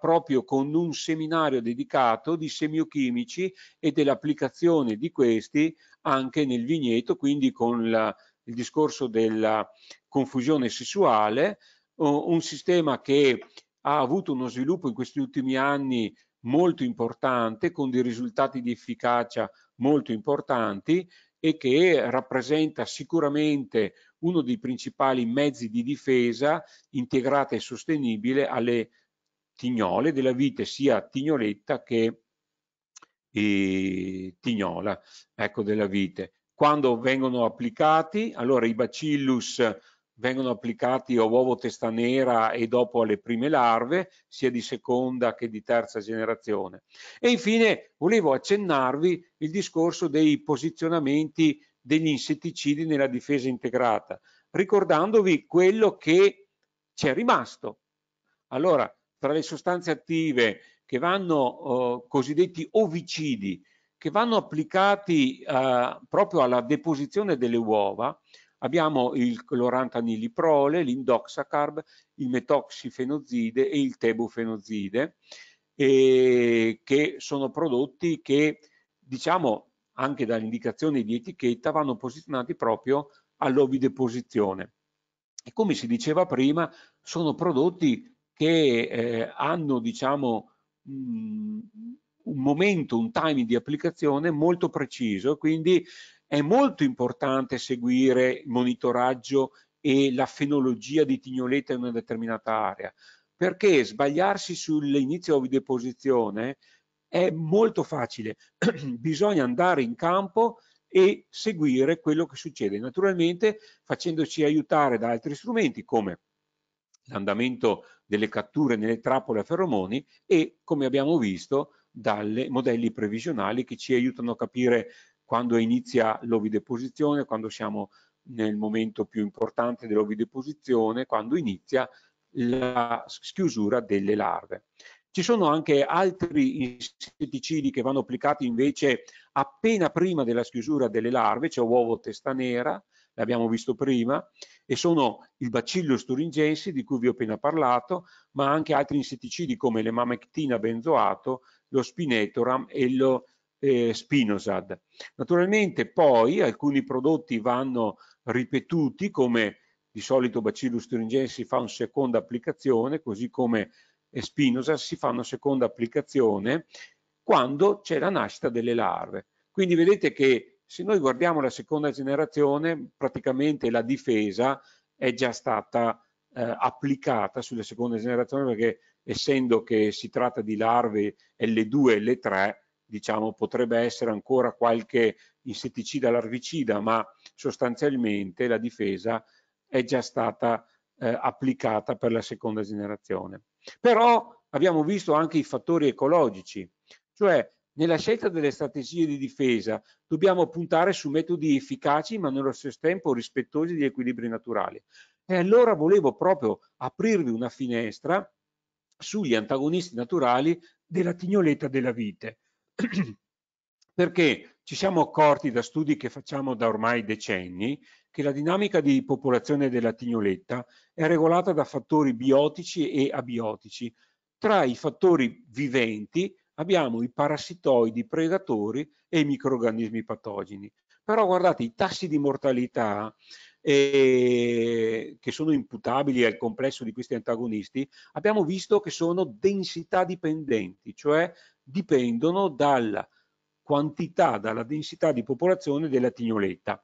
proprio con un seminario dedicato di semiochimici e dell'applicazione di questi anche nel vigneto, quindi con la il discorso della confusione sessuale, un sistema che ha avuto uno sviluppo in questi ultimi anni molto importante, con dei risultati di efficacia molto importanti e che rappresenta sicuramente uno dei principali mezzi di difesa integrata e sostenibile alle tignole della vite, sia tignoletta che eh, tignola ecco, della vite. Quando vengono applicati, allora i bacillus vengono applicati a uovo testa nera e dopo alle prime larve, sia di seconda che di terza generazione. E infine volevo accennarvi il discorso dei posizionamenti degli insetticidi nella difesa integrata, ricordandovi quello che ci è rimasto. Allora, tra le sostanze attive che vanno eh, cosiddetti ovicidi, che vanno applicati eh, proprio alla deposizione delle uova, abbiamo il clorantaniliprole, l'indoxacarb, il metoxifenozide e il tebufenozide, eh, che sono prodotti che, diciamo, anche dalle indicazioni di etichetta, vanno posizionati proprio all'ovideposizione. E come si diceva prima, sono prodotti che eh, hanno, diciamo, mh, mm, un momento, un timing di applicazione molto preciso, quindi è molto importante seguire il monitoraggio e la fenologia di tignoletta in una determinata area, perché sbagliarsi sull'inizio di deposizione è molto facile, bisogna andare in campo e seguire quello che succede, naturalmente facendoci aiutare da altri strumenti come l'andamento delle catture nelle trappole a feromoni e come abbiamo visto dalle modelli previsionali che ci aiutano a capire quando inizia l'ovideposizione, quando siamo nel momento più importante dell'ovideposizione, quando inizia la schiusura delle larve. Ci sono anche altri insetticidi che vanno applicati invece appena prima della schiusura delle larve, c'è cioè uovo testa nera, l'abbiamo visto prima, e sono il bacillo sturingensi di cui vi ho appena parlato, ma anche altri insetticidi come l'emamectina benzoato lo Spinetoram e lo eh, Spinosad. Naturalmente poi alcuni prodotti vanno ripetuti come di solito Bacillus thuringiensis si fa una seconda applicazione, così come Spinosad si fa una seconda applicazione quando c'è la nascita delle larve. Quindi vedete che se noi guardiamo la seconda generazione, praticamente la difesa è già stata eh, applicata sulla seconda generazione perché essendo che si tratta di larve L2 e L3, diciamo potrebbe essere ancora qualche insetticida larvicida, ma sostanzialmente la difesa è già stata eh, applicata per la seconda generazione. Però abbiamo visto anche i fattori ecologici, cioè nella scelta delle strategie di difesa dobbiamo puntare su metodi efficaci ma nello stesso tempo rispettosi degli equilibri naturali. E allora volevo proprio aprirvi una finestra sugli antagonisti naturali della tignoletta della vite. Perché ci siamo accorti da studi che facciamo da ormai decenni che la dinamica di popolazione della tignoletta è regolata da fattori biotici e abiotici. Tra i fattori viventi abbiamo i parassitoidi predatori e i microrganismi patogeni. Però guardate, i tassi di mortalità eh, che sono imputabili al complesso di questi antagonisti, abbiamo visto che sono densità dipendenti, cioè dipendono dalla quantità, dalla densità di popolazione della tignoletta.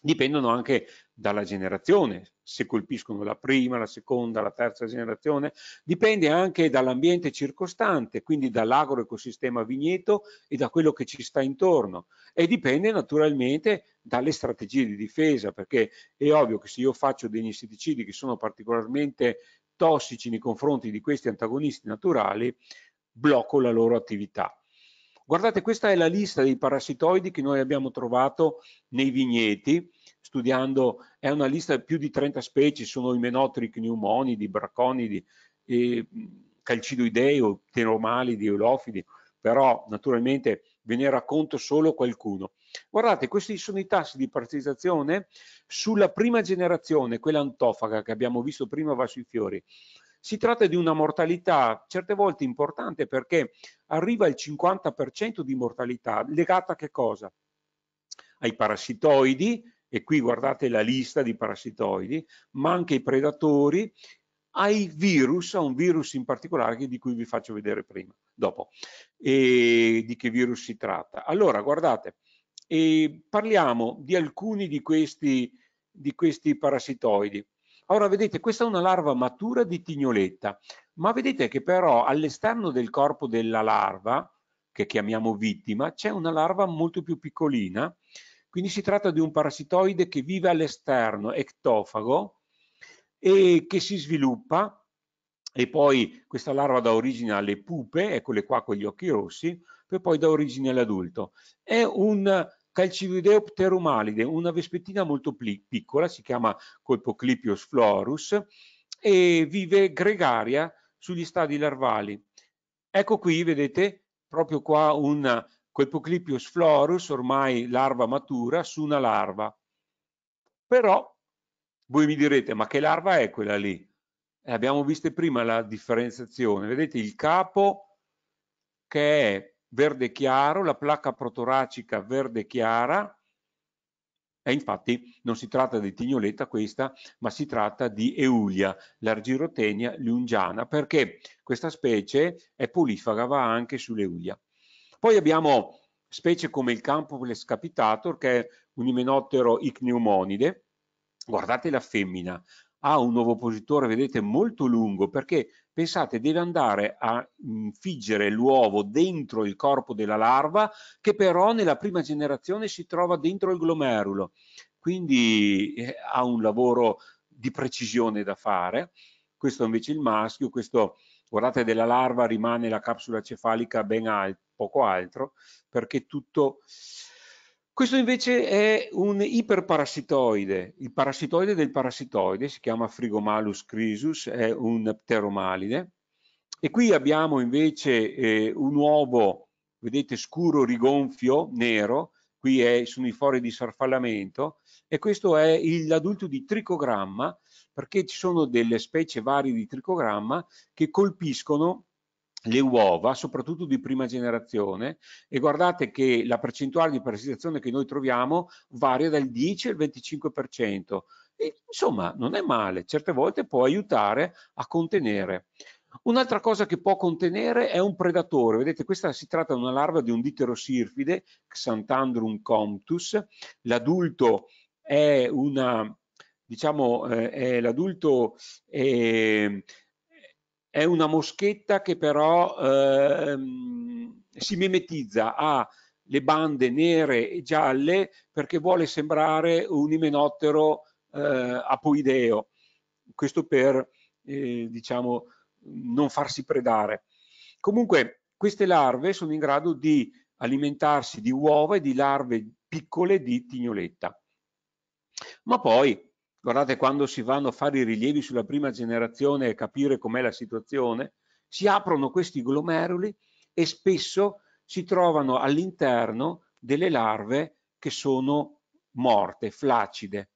Dipendono anche dalla generazione, se colpiscono la prima, la seconda, la terza generazione, dipende anche dall'ambiente circostante, quindi dall'agroecosistema vigneto e da quello che ci sta intorno e dipende naturalmente dalle strategie di difesa, perché è ovvio che se io faccio degli insetticidi che sono particolarmente tossici nei confronti di questi antagonisti naturali, blocco la loro attività. Guardate, questa è la lista dei parassitoidi che noi abbiamo trovato nei vigneti, studiando, è una lista di più di 30 specie, sono i menotric pneumonidi, braconidi, e calcidoidei o pteromali, olofidi, però naturalmente ve ne racconto solo qualcuno. Guardate, questi sono i tassi di partizzazione sulla prima generazione, quella antofaga che abbiamo visto prima va sui fiori. Si tratta di una mortalità certe volte importante perché arriva al 50% di mortalità legata a che cosa? Ai parassitoidi, e qui guardate la lista di parassitoidi, ma anche i predatori, ai virus, a un virus in particolare di cui vi faccio vedere prima, dopo, e di che virus si tratta. Allora, guardate, parliamo di alcuni di questi, di questi parassitoidi. Ora vedete, questa è una larva matura di tignoletta, ma vedete che però all'esterno del corpo della larva, che chiamiamo vittima, c'è una larva molto più piccolina, quindi si tratta di un parassitoide che vive all'esterno, ectofago, e che si sviluppa e poi questa larva dà origine alle pupe, eccole qua con gli occhi rossi, per poi dà origine all'adulto. È un calcivideo pterumalide, una vespettina molto piccola, si chiama Colpoclipios florus e vive gregaria sugli stadi larvali. Ecco qui, vedete, proprio qua un Colpoclipius florus, ormai larva matura, su una larva. Però voi mi direte, ma che larva è quella lì? Eh, abbiamo visto prima la differenziazione. Vedete il capo che è verde chiaro, la placca protoracica verde chiara, e infatti non si tratta di tignoletta questa, ma si tratta di Eulia, l'argirotenia lungiana, perché questa specie è polifaga, va anche sull'Eulia. Poi abbiamo specie come il Campoblex capitator, che è un imenottero icneumonide. Guardate la femmina, ha un ovopositore, vedete, molto lungo, perché pensate, deve andare a figgere l'uovo dentro il corpo della larva, che però nella prima generazione si trova dentro il glomerulo. Quindi eh, ha un lavoro di precisione da fare. Questo invece è il maschio, questo, guardate, della larva rimane la capsula cefalica ben alta poco altro, perché tutto... Questo invece è un iperparassitoide il parassitoide del parassitoide, si chiama Frigomalus crisus, è un pteromalide. E qui abbiamo invece eh, un uovo, vedete, scuro, rigonfio, nero, qui è, sono i fori di sarfallamento, e questo è l'adulto di tricogramma, perché ci sono delle specie varie di tricogramma che colpiscono le uova, soprattutto di prima generazione, e guardate che la percentuale di parassitazione che noi troviamo varia dal 10 al 25%. E, insomma, non è male, certe volte può aiutare a contenere. Un'altra cosa che può contenere è un predatore, vedete questa si tratta di una larva di un diterosirfide, Xantandrum comptus, l'adulto è una diciamo eh, l'adulto eh, è una moschetta che però ehm, si mimetizza a le bande nere e gialle perché vuole sembrare un imenottero eh, apoideo, questo per eh, diciamo, non farsi predare. Comunque queste larve sono in grado di alimentarsi di uova e di larve piccole di tignoletta. Ma poi Guardate, quando si vanno a fare i rilievi sulla prima generazione e capire com'è la situazione, si aprono questi glomeruli e spesso si trovano all'interno delle larve che sono morte, flaccide.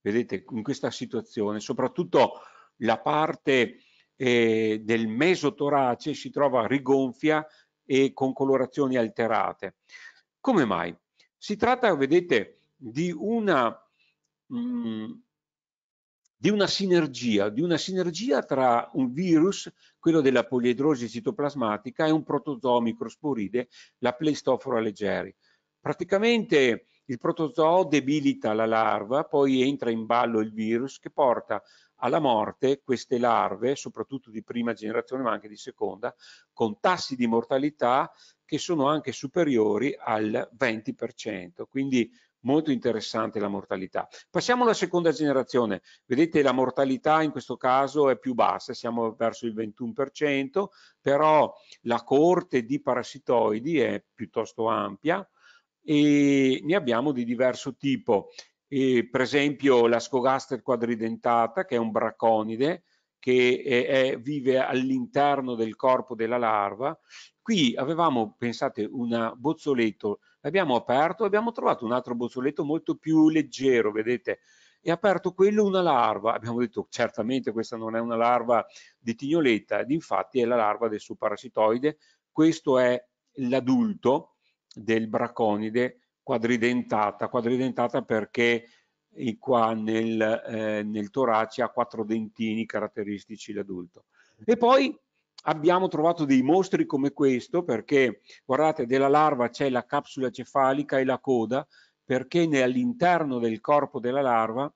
Vedete, in questa situazione, soprattutto la parte eh, del mesotorace si trova rigonfia e con colorazioni alterate. Come mai? Si tratta, vedete, di una mh, mm, di una sinergia, di una sinergia tra un virus, quello della poliedrosi citoplasmatica, e un protozoo microsporide, la Pleistofora leggeri. Praticamente il protozoo debilita la larva, poi entra in ballo il virus che porta alla morte queste larve, soprattutto di prima generazione ma anche di seconda, con tassi di mortalità che sono anche superiori al 20%. Quindi molto interessante la mortalità. Passiamo alla seconda generazione, vedete la mortalità in questo caso è più bassa, siamo verso il 21%, però la corte di parassitoidi è piuttosto ampia e ne abbiamo di diverso tipo, e per esempio la scogaster quadridentata che è un braconide, che è, vive all'interno del corpo della larva. Qui avevamo, pensate, un bozzoletto L'abbiamo aperto e abbiamo trovato un altro bozzoletto molto più leggero, vedete? E aperto quello una larva. Abbiamo detto certamente questa non è una larva di tignoletta ed infatti è la larva del suo parasitoide. Questo è l'adulto del braconide quadridentata, quadridentata perché qua nel, eh, nel torace ha quattro dentini caratteristici l'adulto. E poi abbiamo trovato dei mostri come questo perché guardate della larva c'è la capsula cefalica e la coda perché all'interno del corpo della larva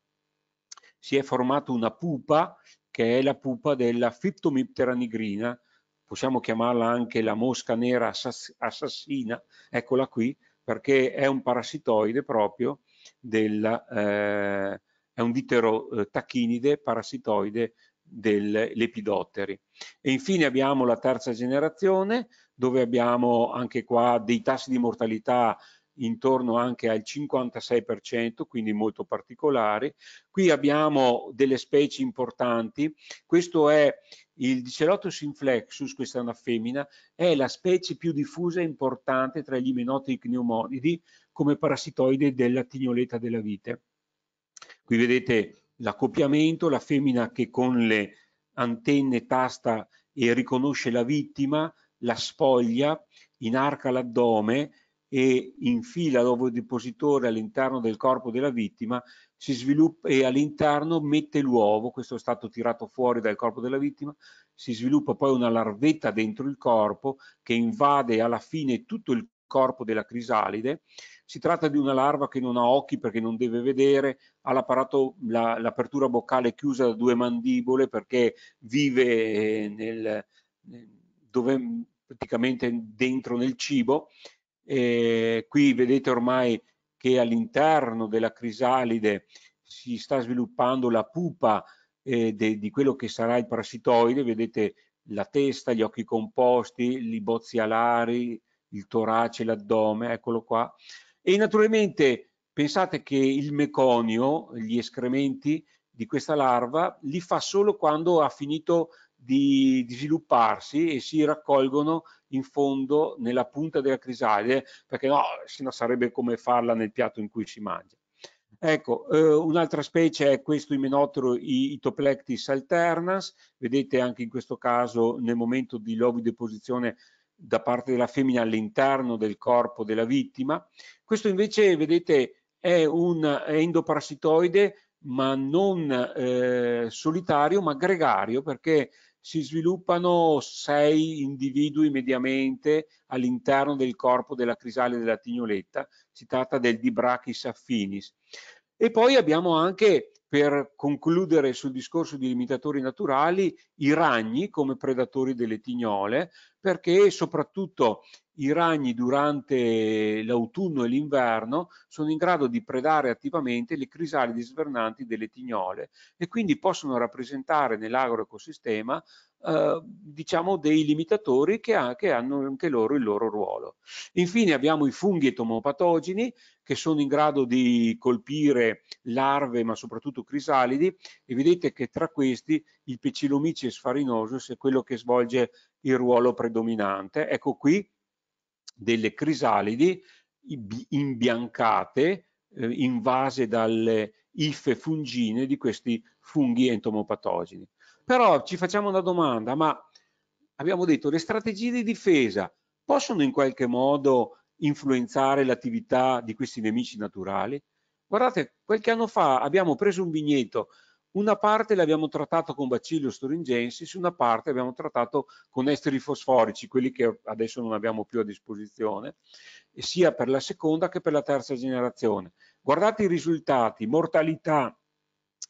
si è formata una pupa che è la pupa della Phyptomiptera nigrina possiamo chiamarla anche la mosca nera assassina eccola qui perché è un parassitoide proprio della, eh, è un ditero eh, tacchinide parassitoide del lepidotteri. E infine abbiamo la terza generazione dove abbiamo anche qua dei tassi di mortalità intorno anche al 56%, quindi molto particolari. Qui abbiamo delle specie importanti. Questo è il Dicelotus inflexus, questa è una femmina, è la specie più diffusa e importante tra gli imenoti pneumonidi come parassitoide della tignoletta della vite. Qui vedete l'accoppiamento, la femmina che con le antenne tasta e riconosce la vittima, la spoglia, inarca l'addome e infila l'ovodepositore all'interno del corpo della vittima si sviluppa e all'interno mette l'uovo, questo è stato tirato fuori dal corpo della vittima, si sviluppa poi una larvetta dentro il corpo che invade alla fine tutto il corpo della crisalide. Si tratta di una larva che non ha occhi perché non deve vedere, ha l'apertura la, boccale chiusa da due mandibole perché vive eh, nel, dove, praticamente dentro nel cibo. Eh, qui vedete ormai che all'interno della crisalide si sta sviluppando la pupa eh, de, di quello che sarà il parassitoide, vedete la testa, gli occhi composti, i bozzi alari, il torace, l'addome, eccolo qua. E naturalmente pensate che il meconio, gli escrementi di questa larva, li fa solo quando ha finito di, di svilupparsi e si raccolgono in fondo nella punta della crisalide, perché no, sennò sarebbe come farla nel piatto in cui si mangia. Ecco, eh, un'altra specie è questo imenotero Itoplectis alternans, vedete anche in questo caso nel momento di lovideposizione da parte della femmina all'interno del corpo della vittima. Questo invece, vedete, è un endoparasitoide ma non eh, solitario, ma gregario, perché si sviluppano sei individui mediamente all'interno del corpo della crisale della tignoletta, si tratta del Dibrachis affinis. E poi abbiamo anche per concludere sul discorso di limitatori naturali, i ragni come predatori delle tignole, perché soprattutto i ragni durante l'autunno e l'inverno sono in grado di predare attivamente le crisalidi svernanti delle tignole e quindi possono rappresentare nell'agroecosistema eh, diciamo dei limitatori che, ha, che, hanno anche loro il loro ruolo. Infine abbiamo i funghi etomopatogeni che sono in grado di colpire larve ma soprattutto crisalidi e vedete che tra questi il Pecilomyces farinosus è quello che svolge il ruolo predominante. Ecco qui delle crisalidi imbiancate, eh, invase dalle iffe fungine di questi funghi entomopatogeni. Però ci facciamo una domanda, ma abbiamo detto le strategie di difesa possono in qualche modo influenzare l'attività di questi nemici naturali? Guardate, qualche anno fa abbiamo preso un vigneto, una parte l'abbiamo trattato con bacillus storingensis, una parte l'abbiamo trattato con esteri fosforici, quelli che adesso non abbiamo più a disposizione, sia per la seconda che per la terza generazione. Guardate i risultati, mortalità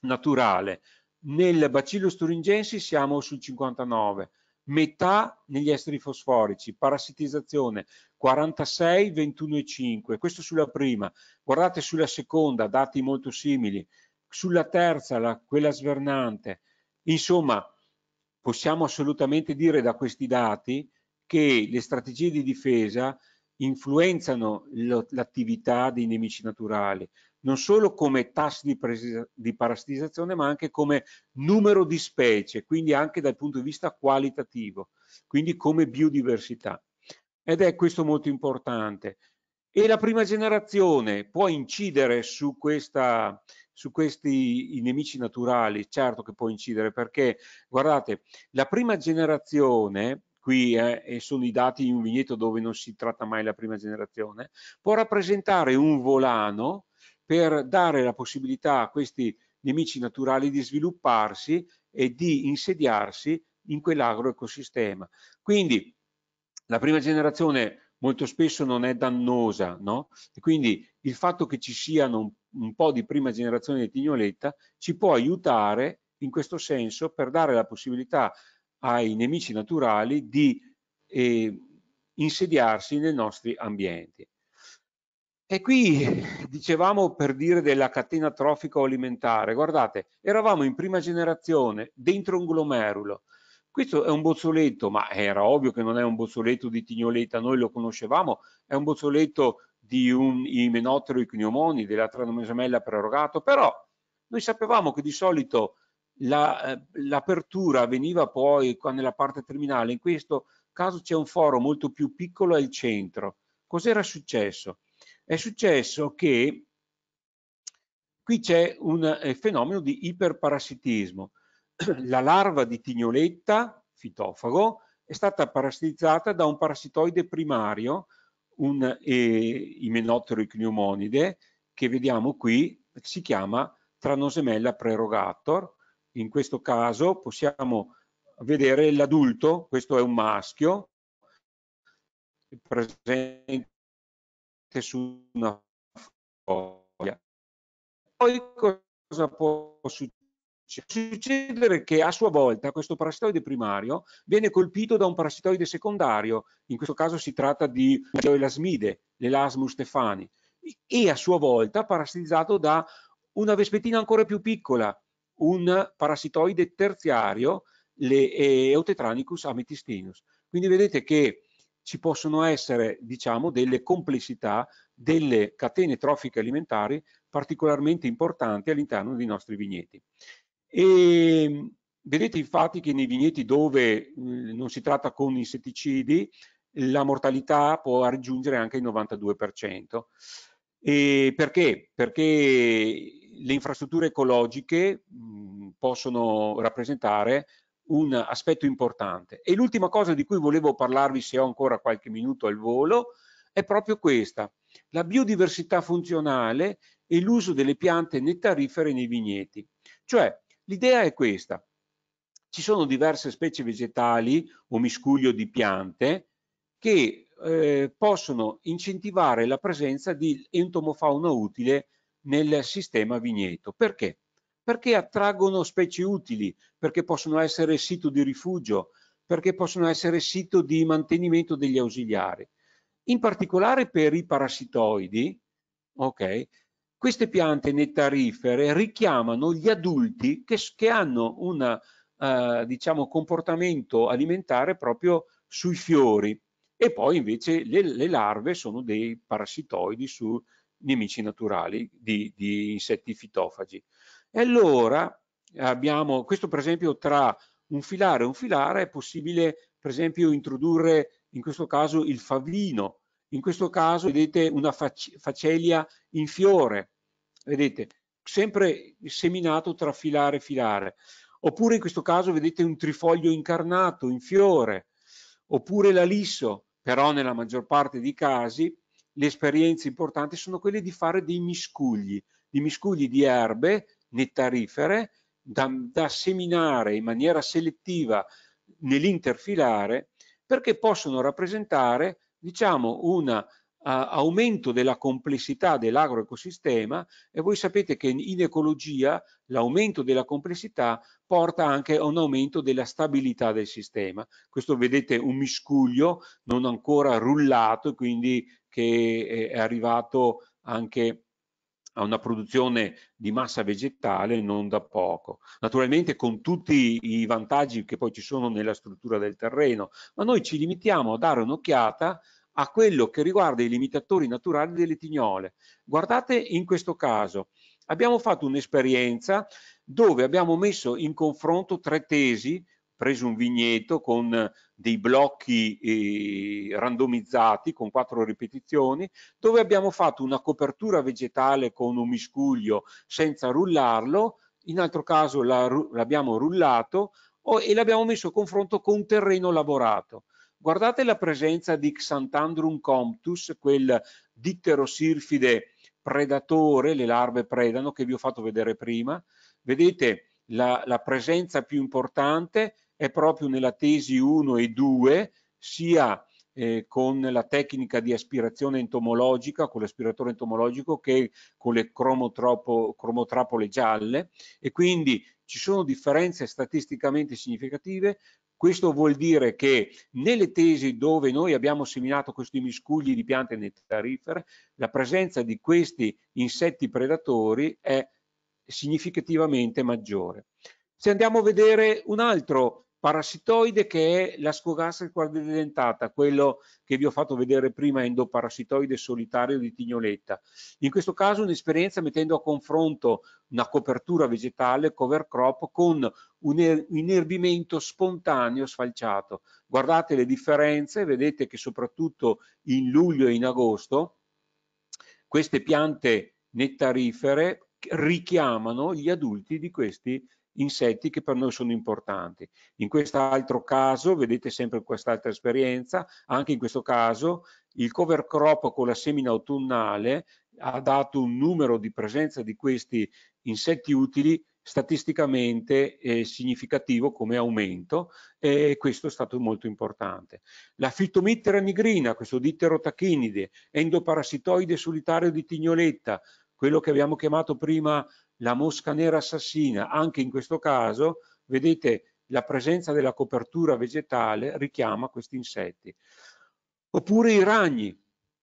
naturale, nel bacillo sturingensi siamo sul 59, metà negli esteri fosforici, parassitizzazione 46, 21,5, questo sulla prima, guardate sulla seconda, dati molto simili, sulla terza, la, quella svernante, insomma possiamo assolutamente dire da questi dati che le strategie di difesa influenzano l'attività dei nemici naturali, non solo come tassi di, di parassitizzazione ma anche come numero di specie, quindi anche dal punto di vista qualitativo, quindi come biodiversità. Ed è questo molto importante. E la prima generazione può incidere su, questa, su questi nemici naturali, certo che può incidere perché, guardate, la prima generazione qui eh, e sono i dati in un vigneto dove non si tratta mai la prima generazione, può rappresentare un volano per dare la possibilità a questi nemici naturali di svilupparsi e di insediarsi in quell'agroecosistema. Quindi la prima generazione molto spesso non è dannosa, no? E quindi il fatto che ci siano un, un po' di prima generazione di tignoletta ci può aiutare in questo senso per dare la possibilità ai nemici naturali di eh, insediarsi nei nostri ambienti. E qui dicevamo per dire della catena trofica o alimentare, guardate, eravamo in prima generazione dentro un glomerulo. Questo è un bozzoletto, ma era ovvio che non è un bozzoletto di tignoletta, noi lo conoscevamo, è un bozzoletto di un imenotero icniomoni, della tranomesamella prerogato, però noi sapevamo che di solito eh, l'apertura veniva poi nella parte terminale, in questo caso c'è un foro molto più piccolo al centro. Cos'era successo? è successo che qui c'è un eh, fenomeno di iperparassitismo. La larva di tignoletta, fitofago, è stata parassitizzata da un parassitoide primario, un eh, imenotero pneumonide, che vediamo qui, si chiama Tranosemella prerogator. In questo caso possiamo vedere l'adulto, questo è un maschio, presente su una foglia. Poi cosa può succedere? Succedere che a sua volta questo parassitoide primario viene colpito da un parassitoide secondario, in questo caso si tratta di geoelasmide, l'Elasmus stefani, e a sua volta parassitizzato da una vespettina ancora più piccola, un parassitoide terziario, l'eotetranicus eh, ametistinus. Quindi vedete che ci possono essere diciamo, delle complessità, delle catene trofiche alimentari particolarmente importanti all'interno dei nostri vigneti. E ehm, vedete infatti che nei vigneti dove mh, eh, non si tratta con insetticidi, la mortalità può raggiungere anche il 92%. E perché? Perché le infrastrutture ecologiche mh, mm, possono rappresentare un aspetto importante. E l'ultima cosa di cui volevo parlarvi, se ho ancora qualche minuto al volo, è proprio questa, la biodiversità funzionale e l'uso delle piante nettarifere nei vigneti. Cioè, l'idea è questa, ci sono diverse specie vegetali o miscuglio di piante che eh, possono incentivare la presenza di entomofauna utile nel sistema vigneto. Perché? perché attraggono specie utili, perché possono essere sito di rifugio, perché possono essere sito di mantenimento degli ausiliari. In particolare per i parassitoidi, okay, queste piante nettarifere richiamano gli adulti che, che hanno un eh, diciamo, comportamento alimentare proprio sui fiori e poi invece le, le larve sono dei parassitoidi su nemici naturali di, di insetti fitofagi. E allora abbiamo questo per esempio tra un filare e un filare è possibile per esempio introdurre in questo caso il favino, in questo caso vedete una facelia in fiore, vedete sempre seminato tra filare e filare, oppure in questo caso vedete un trifoglio incarnato in fiore, oppure l'alisso, però nella maggior parte dei casi le esperienze importanti sono quelle di fare dei miscugli, di miscugli di erbe nettarifere da, da seminare in maniera selettiva nell'interfilare perché possono rappresentare diciamo un Uh, aumento della complessità dell'agroecosistema e voi sapete che in, in ecologia l'aumento della complessità porta anche a un aumento della stabilità del sistema. Questo vedete un miscuglio non ancora rullato e quindi che è, arrivato anche a a una produzione di massa vegetale non da poco. Naturalmente con tutti i vantaggi che poi ci sono nella struttura del terreno, ma noi ci limitiamo a dare un'occhiata a quello che riguarda i limitatori naturali delle tignole. Guardate in questo caso, abbiamo fatto un'esperienza dove abbiamo messo in confronto tre tesi preso un vigneto con dei blocchi eh, randomizzati con quattro ripetizioni dove abbiamo fatto una copertura vegetale con un miscuglio senza rullarlo in altro caso l'abbiamo rullato e l'abbiamo messo a confronto con un terreno lavorato guardate la presenza di Xantandrum comptus quel dittero sirfide predatore le larve predano che vi ho fatto vedere prima vedete la, la presenza più importante è proprio nella tesi 1 e 2, sia eh, con la tecnica di aspirazione entomologica, con l'aspiratore entomologico, che con le cromotrapole gialle e quindi ci sono differenze statisticamente significative. Questo vuol dire che nelle tesi dove noi abbiamo seminato questi miscugli di piante nettarifere, la presenza di questi insetti predatori è significativamente maggiore. Se andiamo a vedere un altro parassitoide che è l'ascogastria quadridentata, quello che vi ho fatto vedere prima, endoparassitoide solitario di tignoletta. In questo caso un'esperienza mettendo a confronto una copertura vegetale, cover crop, con un er-, inerbimento spontaneo sfalciato. Guardate le differenze, vedete che soprattutto in luglio e in agosto queste piante nettarifere richiamano gli adulti di questi insetti che per noi sono importanti. In quest'altro caso, vedete sempre quest'altra esperienza, anche in questo caso il cover crop con la semina autunnale ha dato un numero di presenza di questi insetti utili statisticamente eh, significativo come aumento e questo è stato molto importante. La fittomitera nigrina, questo dittero tachinide, endoparassitoide solitario di tignoletta, quello che abbiamo chiamato prima la mosca nera assassina, anche in questo caso, vedete, la presenza della copertura vegetale richiama questi insetti. Oppure i ragni,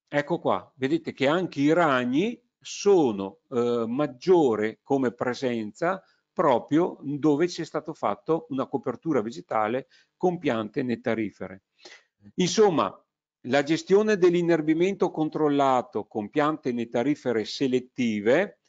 ecco qua, vedete che anche i ragni sono eh, maggiore come presenza proprio dove c'è stato fatto una copertura vegetale con piante nettarifere. Insomma, la gestione dell'inerbimento controllato con piante nettarifere selettive,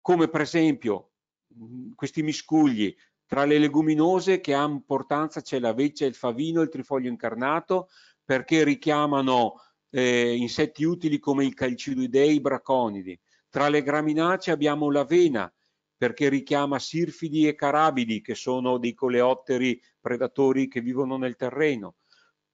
come per esempio mm, questi miscugli tra le leguminose che hanno importanza c'è la veccia, il favino, il trifoglio incarnato, perché richiamano eh, insetti utili come i calcidoidei, i braconidi. Tra le graminacee abbiamo l'avena, perché richiama sirfidi e carabidi, che sono dei coleotteri predatori che vivono nel terreno.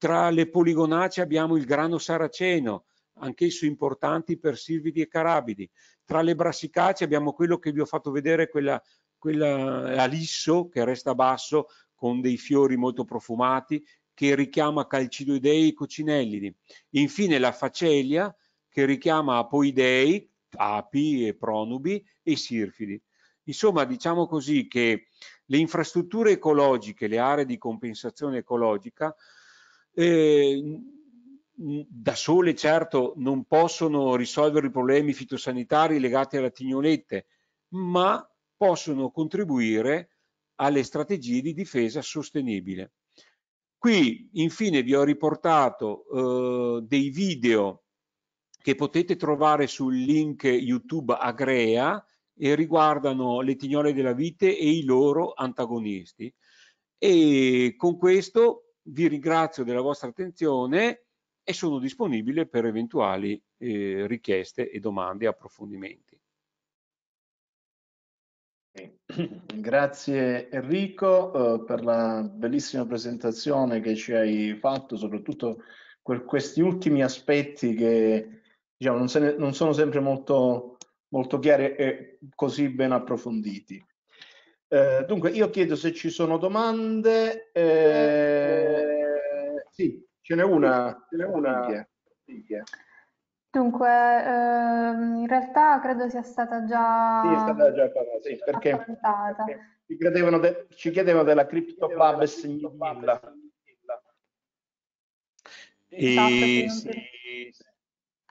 Tra le poligonacee abbiamo il grano saraceno, anch'esso importanti per sirvidi e carabidi. Tra le brassicacee abbiamo quello che vi ho fatto vedere, quella, quella alisso che resta basso con dei fiori molto profumati che richiama calcidoidei e cocinellidi. Infine la facelia che richiama apoidei, api e pronubi e sirfidi. Insomma, diciamo così che le infrastrutture ecologiche, le aree di compensazione ecologica, Ehm, da sole certo non possono risolvere i problemi fitosanitari legati alla tignolette, ma possono contribuire alle strategie di difesa sostenibile. Qui infine vi ho riportato eh, dei video che potete trovare sul link YouTube Agrea e riguardano le tignole della vite e i loro antagonisti. E con questo vi ringrazio della vostra attenzione e sono disponibile per eventuali eh, richieste e domande e approfondimenti. Grazie Enrico eh, per la bellissima presentazione che ci hai fatto, soprattutto per questi ultimi aspetti che diciamo, non, ne, non sono sempre molto, molto chiari e così ben approfonditi. Eh, dunque, io chiedo se ci sono domande. Eh, sì, ce n'è una. Ce n'è una. Dunque, ehm, in realtà credo sia stata già, sì, è stata già parlata, sì, perché, perché de, ci chiedevano della CryptoPub e Signivilla. Esatto, e, sì.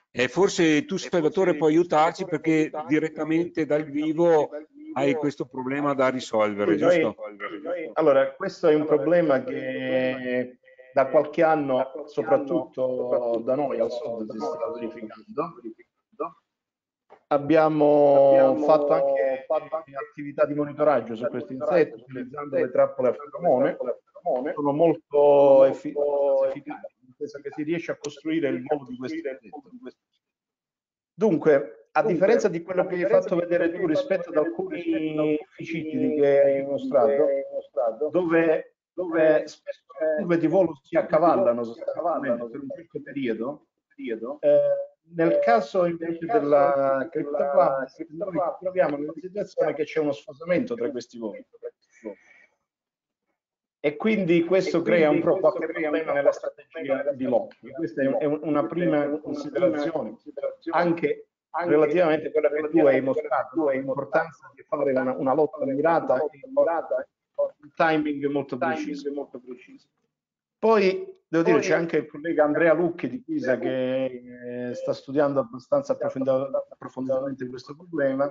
e forse tu, Salvatore, puoi aiutarci perché direttamente dal vivo hai questo problema da risolvere, noi, giusto? Noi, allora, questo è un problema che da qualche anno, soprattutto da noi al sud, si sta verificando. Abbiamo, abbiamo fatto anche fatto anche attività di monitoraggio su questi insetti utilizzando le trappole a feromone. Sono molto efficaci, nel senso che si riesce a costruire il volo di questi insetti. Dunque, a differenza di quello che hai fatto vedere tu rispetto ad alcuni uffici che hai mostrato, dove, eh, dove eh, spesso le eh, curve di volo si accavallano, si accavallano per un certo periodo, periodo eh, nel caso invece della criptoplastica, noi ci troviamo in una situazione che c'è uno sfasamento tra questi voli. E quindi questo e quindi crea un po' qualche problema nella strategia di Locke. Questa è una prima considerazione, anche relativamente a quella che tu hai mostrato, l'importanza di fare una, una lotta mirata e un timing molto preciso. Molto preciso. Poi Devo dire, c'è anche il collega Andrea Lucchi di Pisa che eh, sta studiando abbastanza approfonditamente questo problema.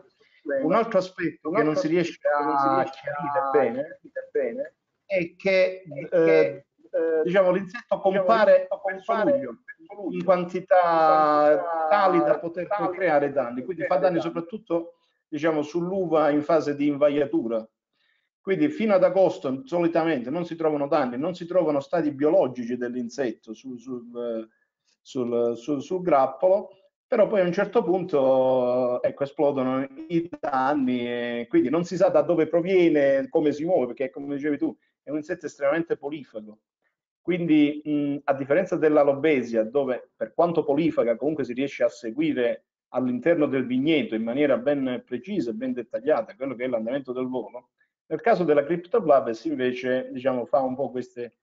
Un altro aspetto che non si riesce a chiarire bene è che eh, eh, diciamo, l'insetto diciamo, compare, compare luglio, luglio, in quantità tali da poter tali, creare danni, quindi fa danni soprattutto diciamo, sull'uva in fase di invaiatura. Quindi fino ad agosto solitamente non si trovano danni, non si trovano stati biologici dell'insetto sul, sul, sul, sul grappolo, però poi a un certo punto ecco, esplodono i danni, quindi non si sa da dove proviene, come si muove, perché come dicevi tu è un insetto estremamente polifago, quindi, mh, a differenza dell'alobesia, dove per quanto polifaga comunque si riesce a seguire all'interno del vigneto in maniera ben precisa e ben dettagliata quello che è l'andamento del volo, nel caso della CryptoBlabes invece diciamo, fa un po' queste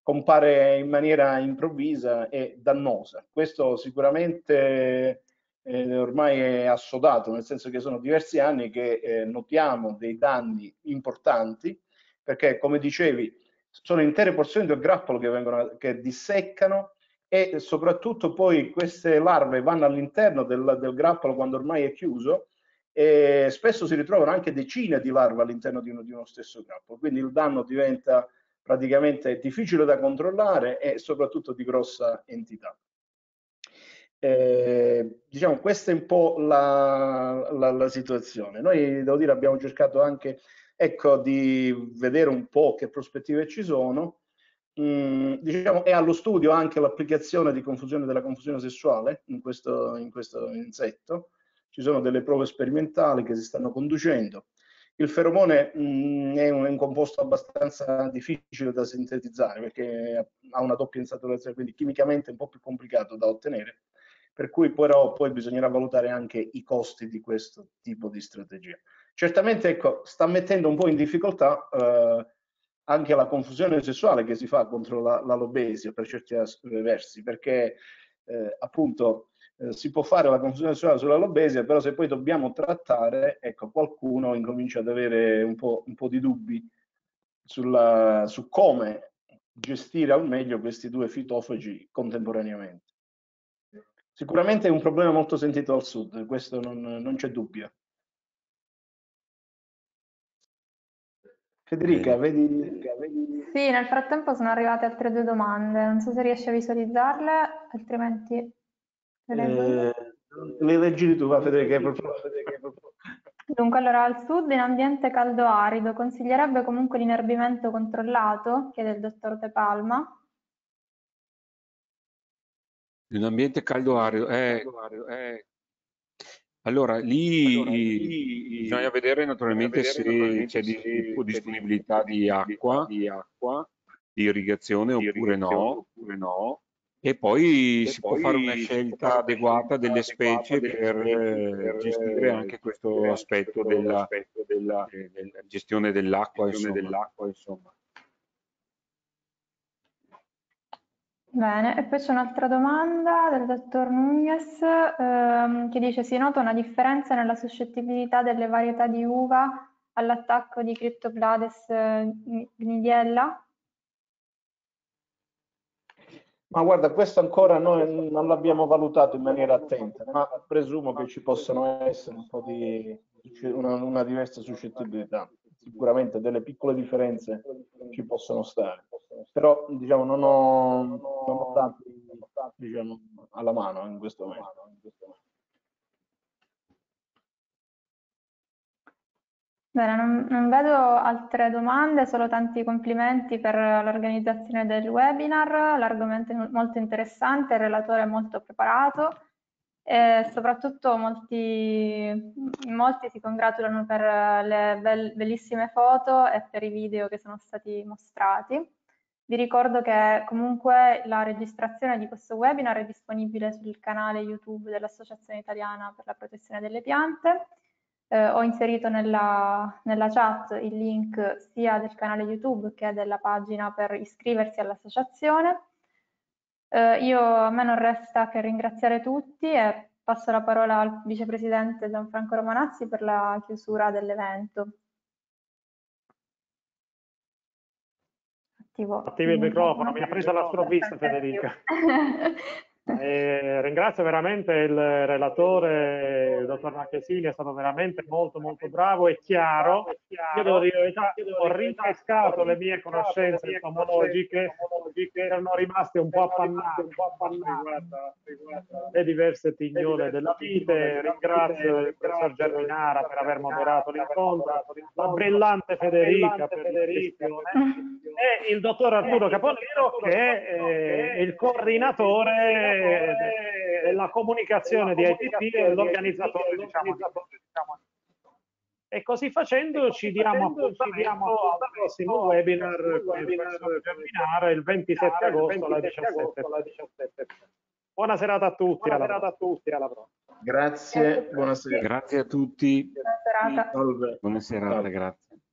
compare in maniera improvvisa e dannosa. Questo sicuramente eh, ormai è assodato, nel senso che sono diversi anni che eh, notiamo dei danni importanti, perché come dicevi sono intere porzioni del grappolo che, vengono, che disseccano e soprattutto poi queste larve vanno all'interno del, del, grappolo quando ormai è chiuso e spesso si ritrovano anche decine di larve all'interno di, di uno, stesso grappolo, quindi il danno diventa praticamente difficile da controllare e soprattutto di grossa entità. Eh, diciamo, questa è un po' la, la, la, situazione. Noi, devo dire, abbiamo cercato anche ecco, di vedere un po' che prospettive ci sono. Mm, diciamo, è allo studio anche l'applicazione di confusione della confusione sessuale in questo, in questo insetto. Ci sono delle prove sperimentali che si stanno conducendo. Il feromone mh, mm, è, un, è, un, composto abbastanza difficile da sintetizzare perché ha una doppia insaturazione, quindi chimicamente è un po' più complicato da ottenere per cui però poi bisognerà valutare anche i costi di questo tipo di strategia. Certamente ecco, sta mettendo un po' in difficoltà eh, anche la confusione sessuale che si fa contro la, l'alobesia per certi eh, versi, perché eh, appunto eh, si può fare la confusione sessuale sull'alobesia, però se poi dobbiamo trattare, ecco, qualcuno incomincia ad avere un po', un po di dubbi sulla, su come gestire al meglio questi due fitofagi contemporaneamente. Sicuramente è un problema molto sentito al sud, questo non, non c'è dubbio. Federica, vedi, vedi. Sì, nel frattempo sono arrivate altre due domande, non so se riesci a visualizzarle, altrimenti le leggo. Eh, leggi tu, va Federica, proprio, Federica Dunque, allora, al sud in ambiente caldo arido consiglierebbe comunque l'inerbimento controllato, chiede il dottor De Palma. In un ambiente caldo arido. Eh, eh. Allora, lì, allora, lì bisogna vedere naturalmente bisogna vedere se, c'è, di, disponibilità di acqua, di acqua, di irrigazione, di oppure, irrigazione no. oppure no. E poi e si poi può fare una scelta adeguata delle specie per, per eh, gestire anche questo aspetto della, della, eh, della gestione dell'acqua, gestione insomma. dell'acqua insomma. Bene, e poi c'è un'altra domanda del dottor Nunez ehm, che dice si nota una differenza nella suscettibilità delle varietà di uva all'attacco di Cryptoplades eh, gnidiella? Ma guarda, questo ancora noi non l'abbiamo valutato in maniera attenta, ma presumo che ci possano essere un po' di una, una diversa suscettibilità. Sicuramente delle piccole differenze ci possono stare però diciamo non ho, non ho tanti, diciamo, alla mano in questo momento. Bene, non, non, vedo altre domande, solo tanti complimenti per l'organizzazione del webinar, l'argomento è molto interessante, il relatore è molto preparato e soprattutto molti, molti si congratulano per le bellissime foto e per i video che sono stati mostrati. Vi ricordo che comunque la registrazione di questo webinar è disponibile sul canale YouTube dell'Associazione Italiana per la Protezione delle Piante. Eh, ho inserito nella, nella, chat il link sia del canale YouTube che della pagina per iscriversi all'associazione. Eh, io, a me non resta che ringraziare tutti e passo la parola al vicepresidente Gianfranco Romanazzi per la chiusura dell'evento. Attivo il microfono, mi ha preso la sprovvista Federica. Eh, ringrazio veramente il relatore, il dottor Macchesini, è stato veramente molto molto bravo e chiaro. Io devo dire verità, ho rinfrescato le mie conoscenze etomologiche che erano rimaste un po' appannate, un po appannate riguardo le diverse tignole della vite. Ringrazio il professor Germinara per aver moderato l'incontro, la brillante Federica per e il dottor eh, Arturo Caponero eh, che è il coordinatore della comunicazione, di ITP e l'organizzatore. Diciamo, diciamo. E così facendo e ci diamo appuntamento al prossimo webinar, webinar per terminare il 27 agosto alle 17. 17. Buona serata a tutti. Buona serata a tutti, alla prossima. Grazie, buonasera. Grazie a tutti. Buona serata. Buona serata, grazie.